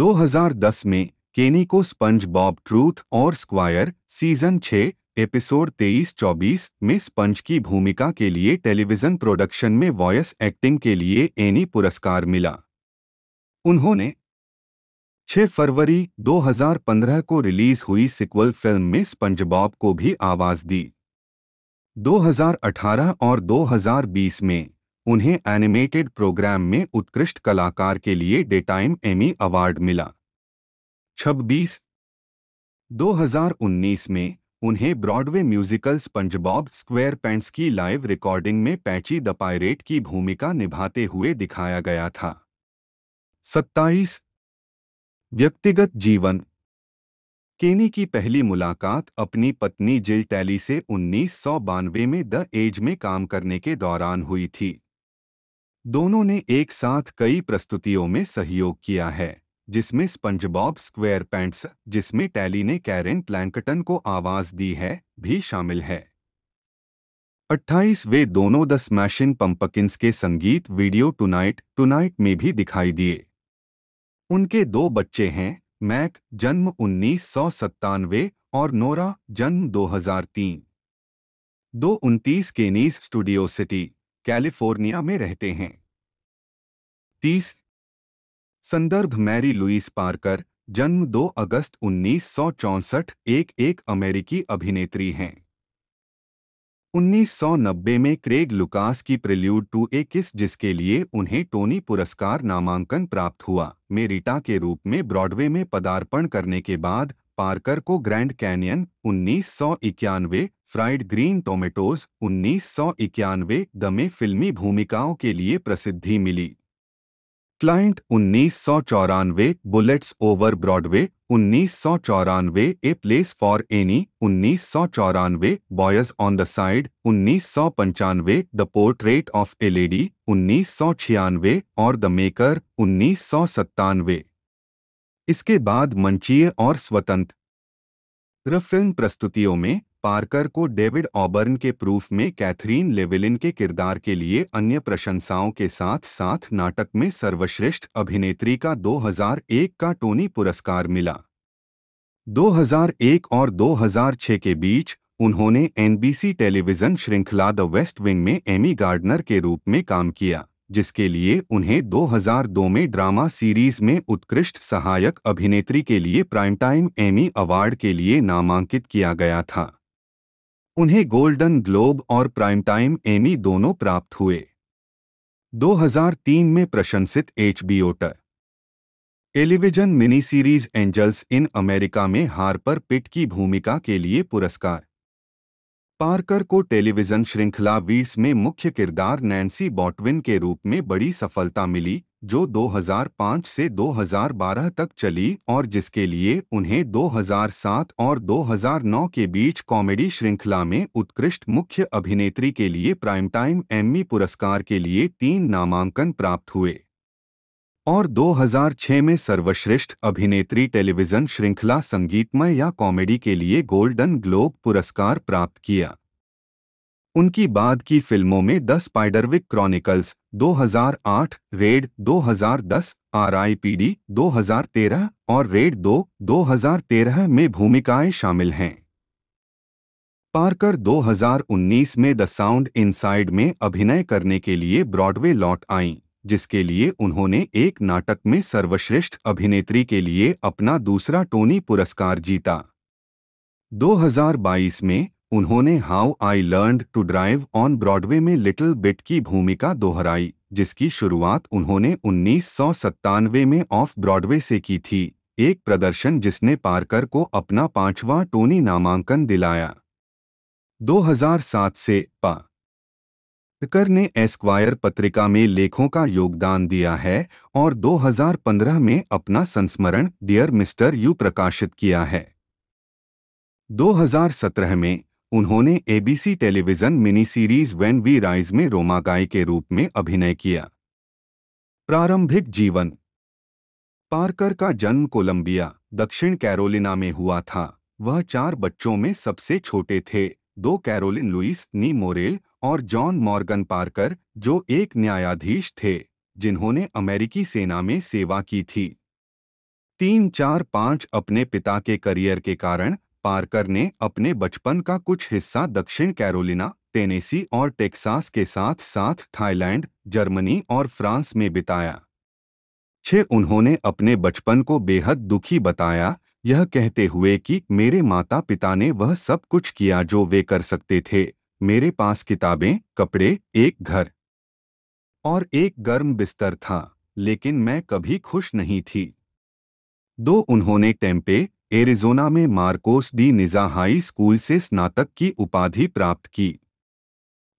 Speaker 2: 2010 में केनी को स्पंज बॉब ट्रूथ और square season 6 episode 23-24 miss punch की भूमिका के लिए टेलीविजन प्रोडक्शन में वॉयस एक्टिंग के लिए एनी पुरस्कार मिला उन्होंने 6 फरवरी 2015 को रिलीज हुई सिक्वल फिल्म मिस पंजबॉब को भी आवाज दी 2018 और 2020 में उन्हें एनिमेटेड प्रोग्राम में उत्कृष्ट कलाकार के लिए डेटाइम एमी अवार्ड मिला छब्बीस 2019 में उन्हें Broadway musical SpongeBob square pants की लाइव रिकॉर्डिंग में पैची द पायरेट की भूमिका निभाते हुए दिखाया गया था सत्ताईस व्यक्तिगत जीवन केनी की पहली मुलाकात अपनी पत्नी जिल टैली से उन्नीस में द एज में काम करने के दौरान हुई थी दोनों ने एक साथ कई प्रस्तुतियों में सहयोग किया है जिसमें स्पंजबॉब स्क्वेयर पैंट्स जिसमें टैली ने कैरेन प्लैंकटन को आवाज दी है भी शामिल है अट्ठाईस वे दोनों द स्मैशिन पंपकिंस के संगीत वीडियो टुनाइट टुनाइट में भी दिखाई दिए उनके दो बच्चे हैं मैक जन्म उन्नीस और नोरा जन्म 2003। दो उनतीस केनीस स्टूडियो सिटी कैलिफोर्निया में रहते हैं तीस संदर्भ मैरी लुईस पार्कर जन्म 2 अगस्त 1964 एक एक अमेरिकी अभिनेत्री हैं 1990 में क्रेग लुकास की प्रिल्यूड टू ए किस जिसके लिए उन्हें टोनी पुरस्कार नामांकन प्राप्त हुआ मेरिटा के रूप में ब्रॉडवे में पदार्पण करने के बाद पार्कर को ग्रैंड कैनियन उन्नीस फ्राइड ग्रीन टोमेटोज उन्नीस इक्यानवे दमे फिल्मी भूमिकाओं के लिए प्रसिद्धि मिली क्लाइंट उन्नीस सौ चौरानवे बुलेट्स ओवर ब्रॉडवे उन्नीस सौ चौरानवे ए प्लेस फॉर एनी उन्नीस सौ चौरानवे बॉयज ऑन द साइड उन्नीस सौ पंचानवे the portrait of a lady उन्नीस सौ छियानवे और द मेकर उन्नीस सौ सत्तानवे इसके बाद मंचीय और स्वतंत्र फिल्म प्रस्तुतियों में पार्कर को डेविड ऑबर्न के प्रूफ में कैथरीन लेविलिन के किरदार के लिए अन्य प्रशंसाओं के साथ साथ नाटक में सर्वश्रेष्ठ अभिनेत्री का 2001 का टोनी पुरस्कार मिला 2001 और 2006 के बीच उन्होंने एनबीसी टेलीविजन श्रृंखला द वेस्ट विंग में एमी गार्डनर के रूप में काम किया जिसके लिए उन्हें 2002 में ड्रामा सीरीज में उत्कृष्ट सहायक अभिनेत्री के लिए प्राइमटाइम एमी अवार्ड के लिए नामांकित किया गया था उन्हें गोल्डन ग्लोब और प्राइम टाइम एमी दोनों प्राप्त हुए 2003 में प्रशंसित एच बी ओटर television mini series Angels in America में हार्पर पिट की भूमिका के लिए पुरस्कार पार्कर को टेलीविजन श्रृंखला वीड्स में मुख्य किरदार नैन्सी बॉटविन के रूप में बड़ी सफलता मिली जो 2005 से 2012 तक चली और जिसके लिए उन्हें 2007 और 2009 के बीच कॉमेडी श्रृंखला में उत्कृष्ट मुख्य अभिनेत्री के लिए प्राइम टाइम एम्मी पुरस्कार के लिए तीन नामांकन प्राप्त हुए और 2006 में सर्वश्रेष्ठ अभिनेत्री टेलीविज़न श्रृंखला संगीतमय या कॉमेडी के लिए गोल्डन ग्लोब पुरस्कार प्राप्त किया उनकी बाद की फिल्मों में the Spiderwick chronicles 2008, red 2010, RIPD 2013 और रेड 2 2013 में भूमिकाएं शामिल हैं पार्कर 2019 में द साउंड इनसाइड में अभिनय करने के लिए ब्रॉडवे लौट आईं, जिसके लिए उन्होंने एक नाटक में सर्वश्रेष्ठ अभिनेत्री के लिए अपना दूसरा टोनी पुरस्कार जीता 2022 में उन्होंने how I learn to drive on Broadway में लिटिल बिट की भूमिका दोहराई जिसकी शुरुआत उन्होंने उन्नीस में ऑफ ब्रॉडवे से की थी एक प्रदर्शन जिसने पार्कर को अपना पांचवां टोनी नामांकन दिलाया 2007 से पा पार्कर ने एस्क्वायर पत्रिका में लेखों का योगदान दिया है और 2015 में अपना संस्मरण डियर मिस्टर यू प्रकाशित किया है 2017 में उन्होंने ABC television mini series when we rise में रोमागाई के रूप में अभिनय किया प्रारंभिक जीवन पार्कर का जन्म कोलंबिया दक्षिण कैरोलिना में हुआ था वह चार बच्चों में सबसे छोटे थे दो कैरोलिन लुइस नी मोरेल और जॉन मॉर्गन पार्कर जो एक न्यायाधीश थे जिन्होंने अमेरिकी सेना में सेवा की थी तीन चार पांच अपने पिता के करियर के कारण पार्कर ने अपने बचपन का कुछ हिस्सा दक्षिण कैरोलिना टेनेसी और टेक्सास के साथ साथ थाईलैंड जर्मनी और फ्रांस में बिताया छे उन्होंने अपने बचपन को बेहद दुखी बताया यह कहते हुए कि मेरे माता पिता ने वह सब कुछ किया जो वे कर सकते थे मेरे पास किताबें कपड़े एक घर और एक गर्म बिस्तर था लेकिन मैं कभी खुश नहीं थी दो उन्होंने टेम्पे एरिजोना में Marcos de Niza high school से स्नातक की उपाधि प्राप्त की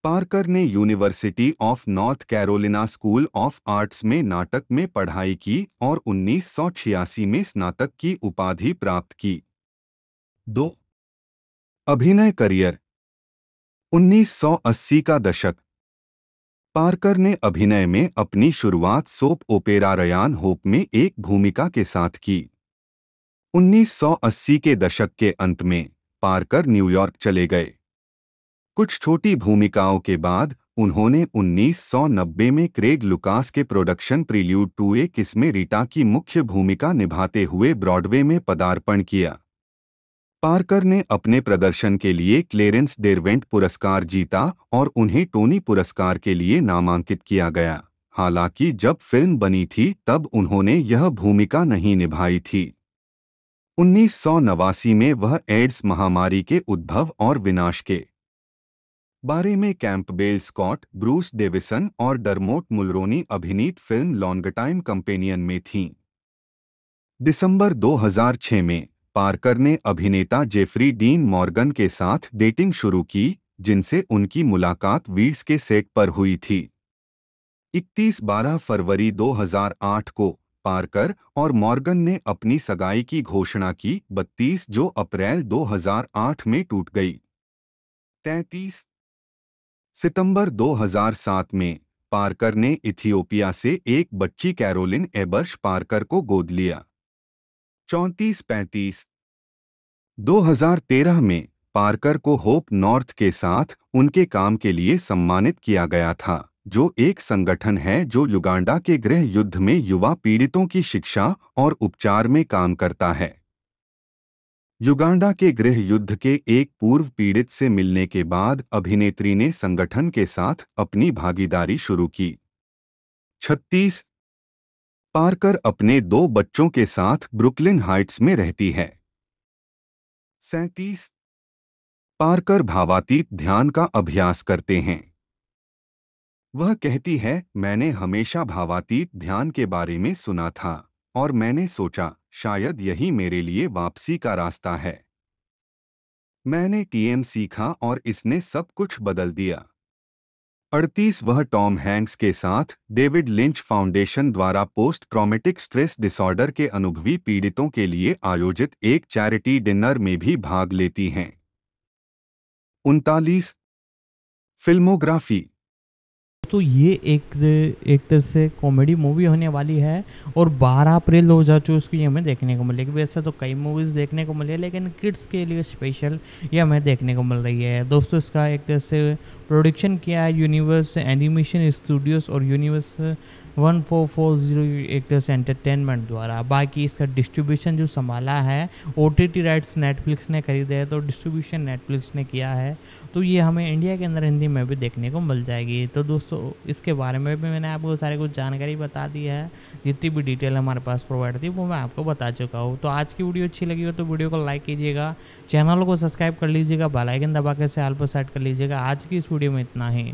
Speaker 2: पार्कर ने university of North Carolina school of arts में नाटक में पढ़ाई की और उन्नीस में स्नातक की उपाधि प्राप्त की दो अभिनय करियर 1980 का दशक पार्कर ने अभिनय में अपनी शुरुआत सोप ओपेरा रयान होप में एक भूमिका के साथ की 1980 के दशक के अंत में पारकर न्यूयॉर्क चले गए कुछ छोटी भूमिकाओं के बाद उन्होंने 1990 में क्रेग लुकास के प्रोडक्शन प्रील्यूड टू ए किसमें रीटा की मुख्य भूमिका निभाते हुए ब्रॉडवे में पदार्पण किया पार्कर ने अपने प्रदर्शन के लिए क्लेरेंस डेरवेंट पुरस्कार जीता और उन्हें टोनी पुरस्कार के लिए नामांकित किया गया हालांकि जब फिल्म बनी थी तब उन्होंने यह भूमिका नहीं निभाई थी उन्नीस में वह एड्स महामारी के उद्भव और विनाश के बारे में कैंपबेल स्कॉट ब्रूस डेविसन और डरमोट मुलरोनी अभिनीत फिल्म लॉन्गटाइम कंपेनियन में थीं दिसंबर 2006 में पार्कर ने अभिनेता जेफरी डीन मॉर्गन के साथ डेटिंग शुरू की जिनसे उनकी मुलाकात वीड्स के सेट पर हुई थी 31 बारह फरवरी 2008 को पार्कर और मॉर्गन ने अपनी सगाई की घोषणा की 32 जो अप्रैल 2008 में टूट गई 33 सितंबर 2007 में पार्कर ने इथियोपिया से एक बच्ची कैरोलिन एबर्श पार्कर को गोद लिया चौंतीस पैंतीस 2013 में पार्कर को होप नॉर्थ के साथ उनके काम के लिए सम्मानित किया गया था जो एक संगठन है जो युगांडा के गृह युद्ध में युवा पीड़ितों की शिक्षा और उपचार में काम करता है युगांडा के गृह युद्ध के एक पूर्व पीड़ित से मिलने के बाद अभिनेत्री ने संगठन के साथ अपनी भागीदारी शुरू की छत्तीस पार्कर अपने दो बच्चों के साथ ब्रुकलिन हाइट्स में रहती है सैतीस पार्कर भावातीत ध्यान का अभ्यास करते हैं वह कहती है मैंने हमेशा भावातीत ध्यान के बारे में सुना था और मैंने सोचा शायद यही मेरे लिए वापसी का रास्ता है मैंने टीएम सीखा और इसने सब कुछ बदल दिया अड़तीस वह टॉम हैंक्स के साथ डेविड लिंच फाउंडेशन द्वारा पोस्ट ट्रॉमेटिक स्ट्रेस डिसऑर्डर के अनुभवी पीड़ितों के लिए आयोजित एक चैरिटी डिनर में भी भाग लेती हैं उनतालीस फिल्मोग्राफी
Speaker 1: तो ये एक एक तरह से कॉमेडी मूवी होने वाली है और 12 अप्रैल को ये हमें देखने को मिलेगी वैसे तो कई मूवीज़ देखने को मिली है लेकिन किड्स के लिए स्पेशल ये हमें देखने को मिल रही है दोस्तों इसका एक तरह से प्रोडक्शन किया है यूनिवर्स एनिमेशन स्टूडियोज़ और universe one four four zero एक तरह से एंटरटेनमेंट द्वारा बाकी इसका डिस्ट्रीब्यूशन जो संभाला है O T T rights Netflix ने खरीदे हैं तो डिस्ट्रीब्यूशन नेटफ्लिक्स ने किया है तो ये हमें इंडिया के अंदर हिंदी में भी देखने को मिल जाएगी तो दोस्तों इसके बारे में भी मैंने आपको सारे कुछ जानकारी बता दी है जितनी भी डिटेल हमारे पास प्रोवाइड थी वो मैं आपको बता चुका हूँ तो आज की वीडियो अच्छी लगी हो तो वीडियो को लाइक कीजिएगा चैनल को सब्सक्राइब कर लीजिएगा बेलाइकन दबा के से आल पर सेट कर लीजिएगा आज की इस वीडियो में इतना ही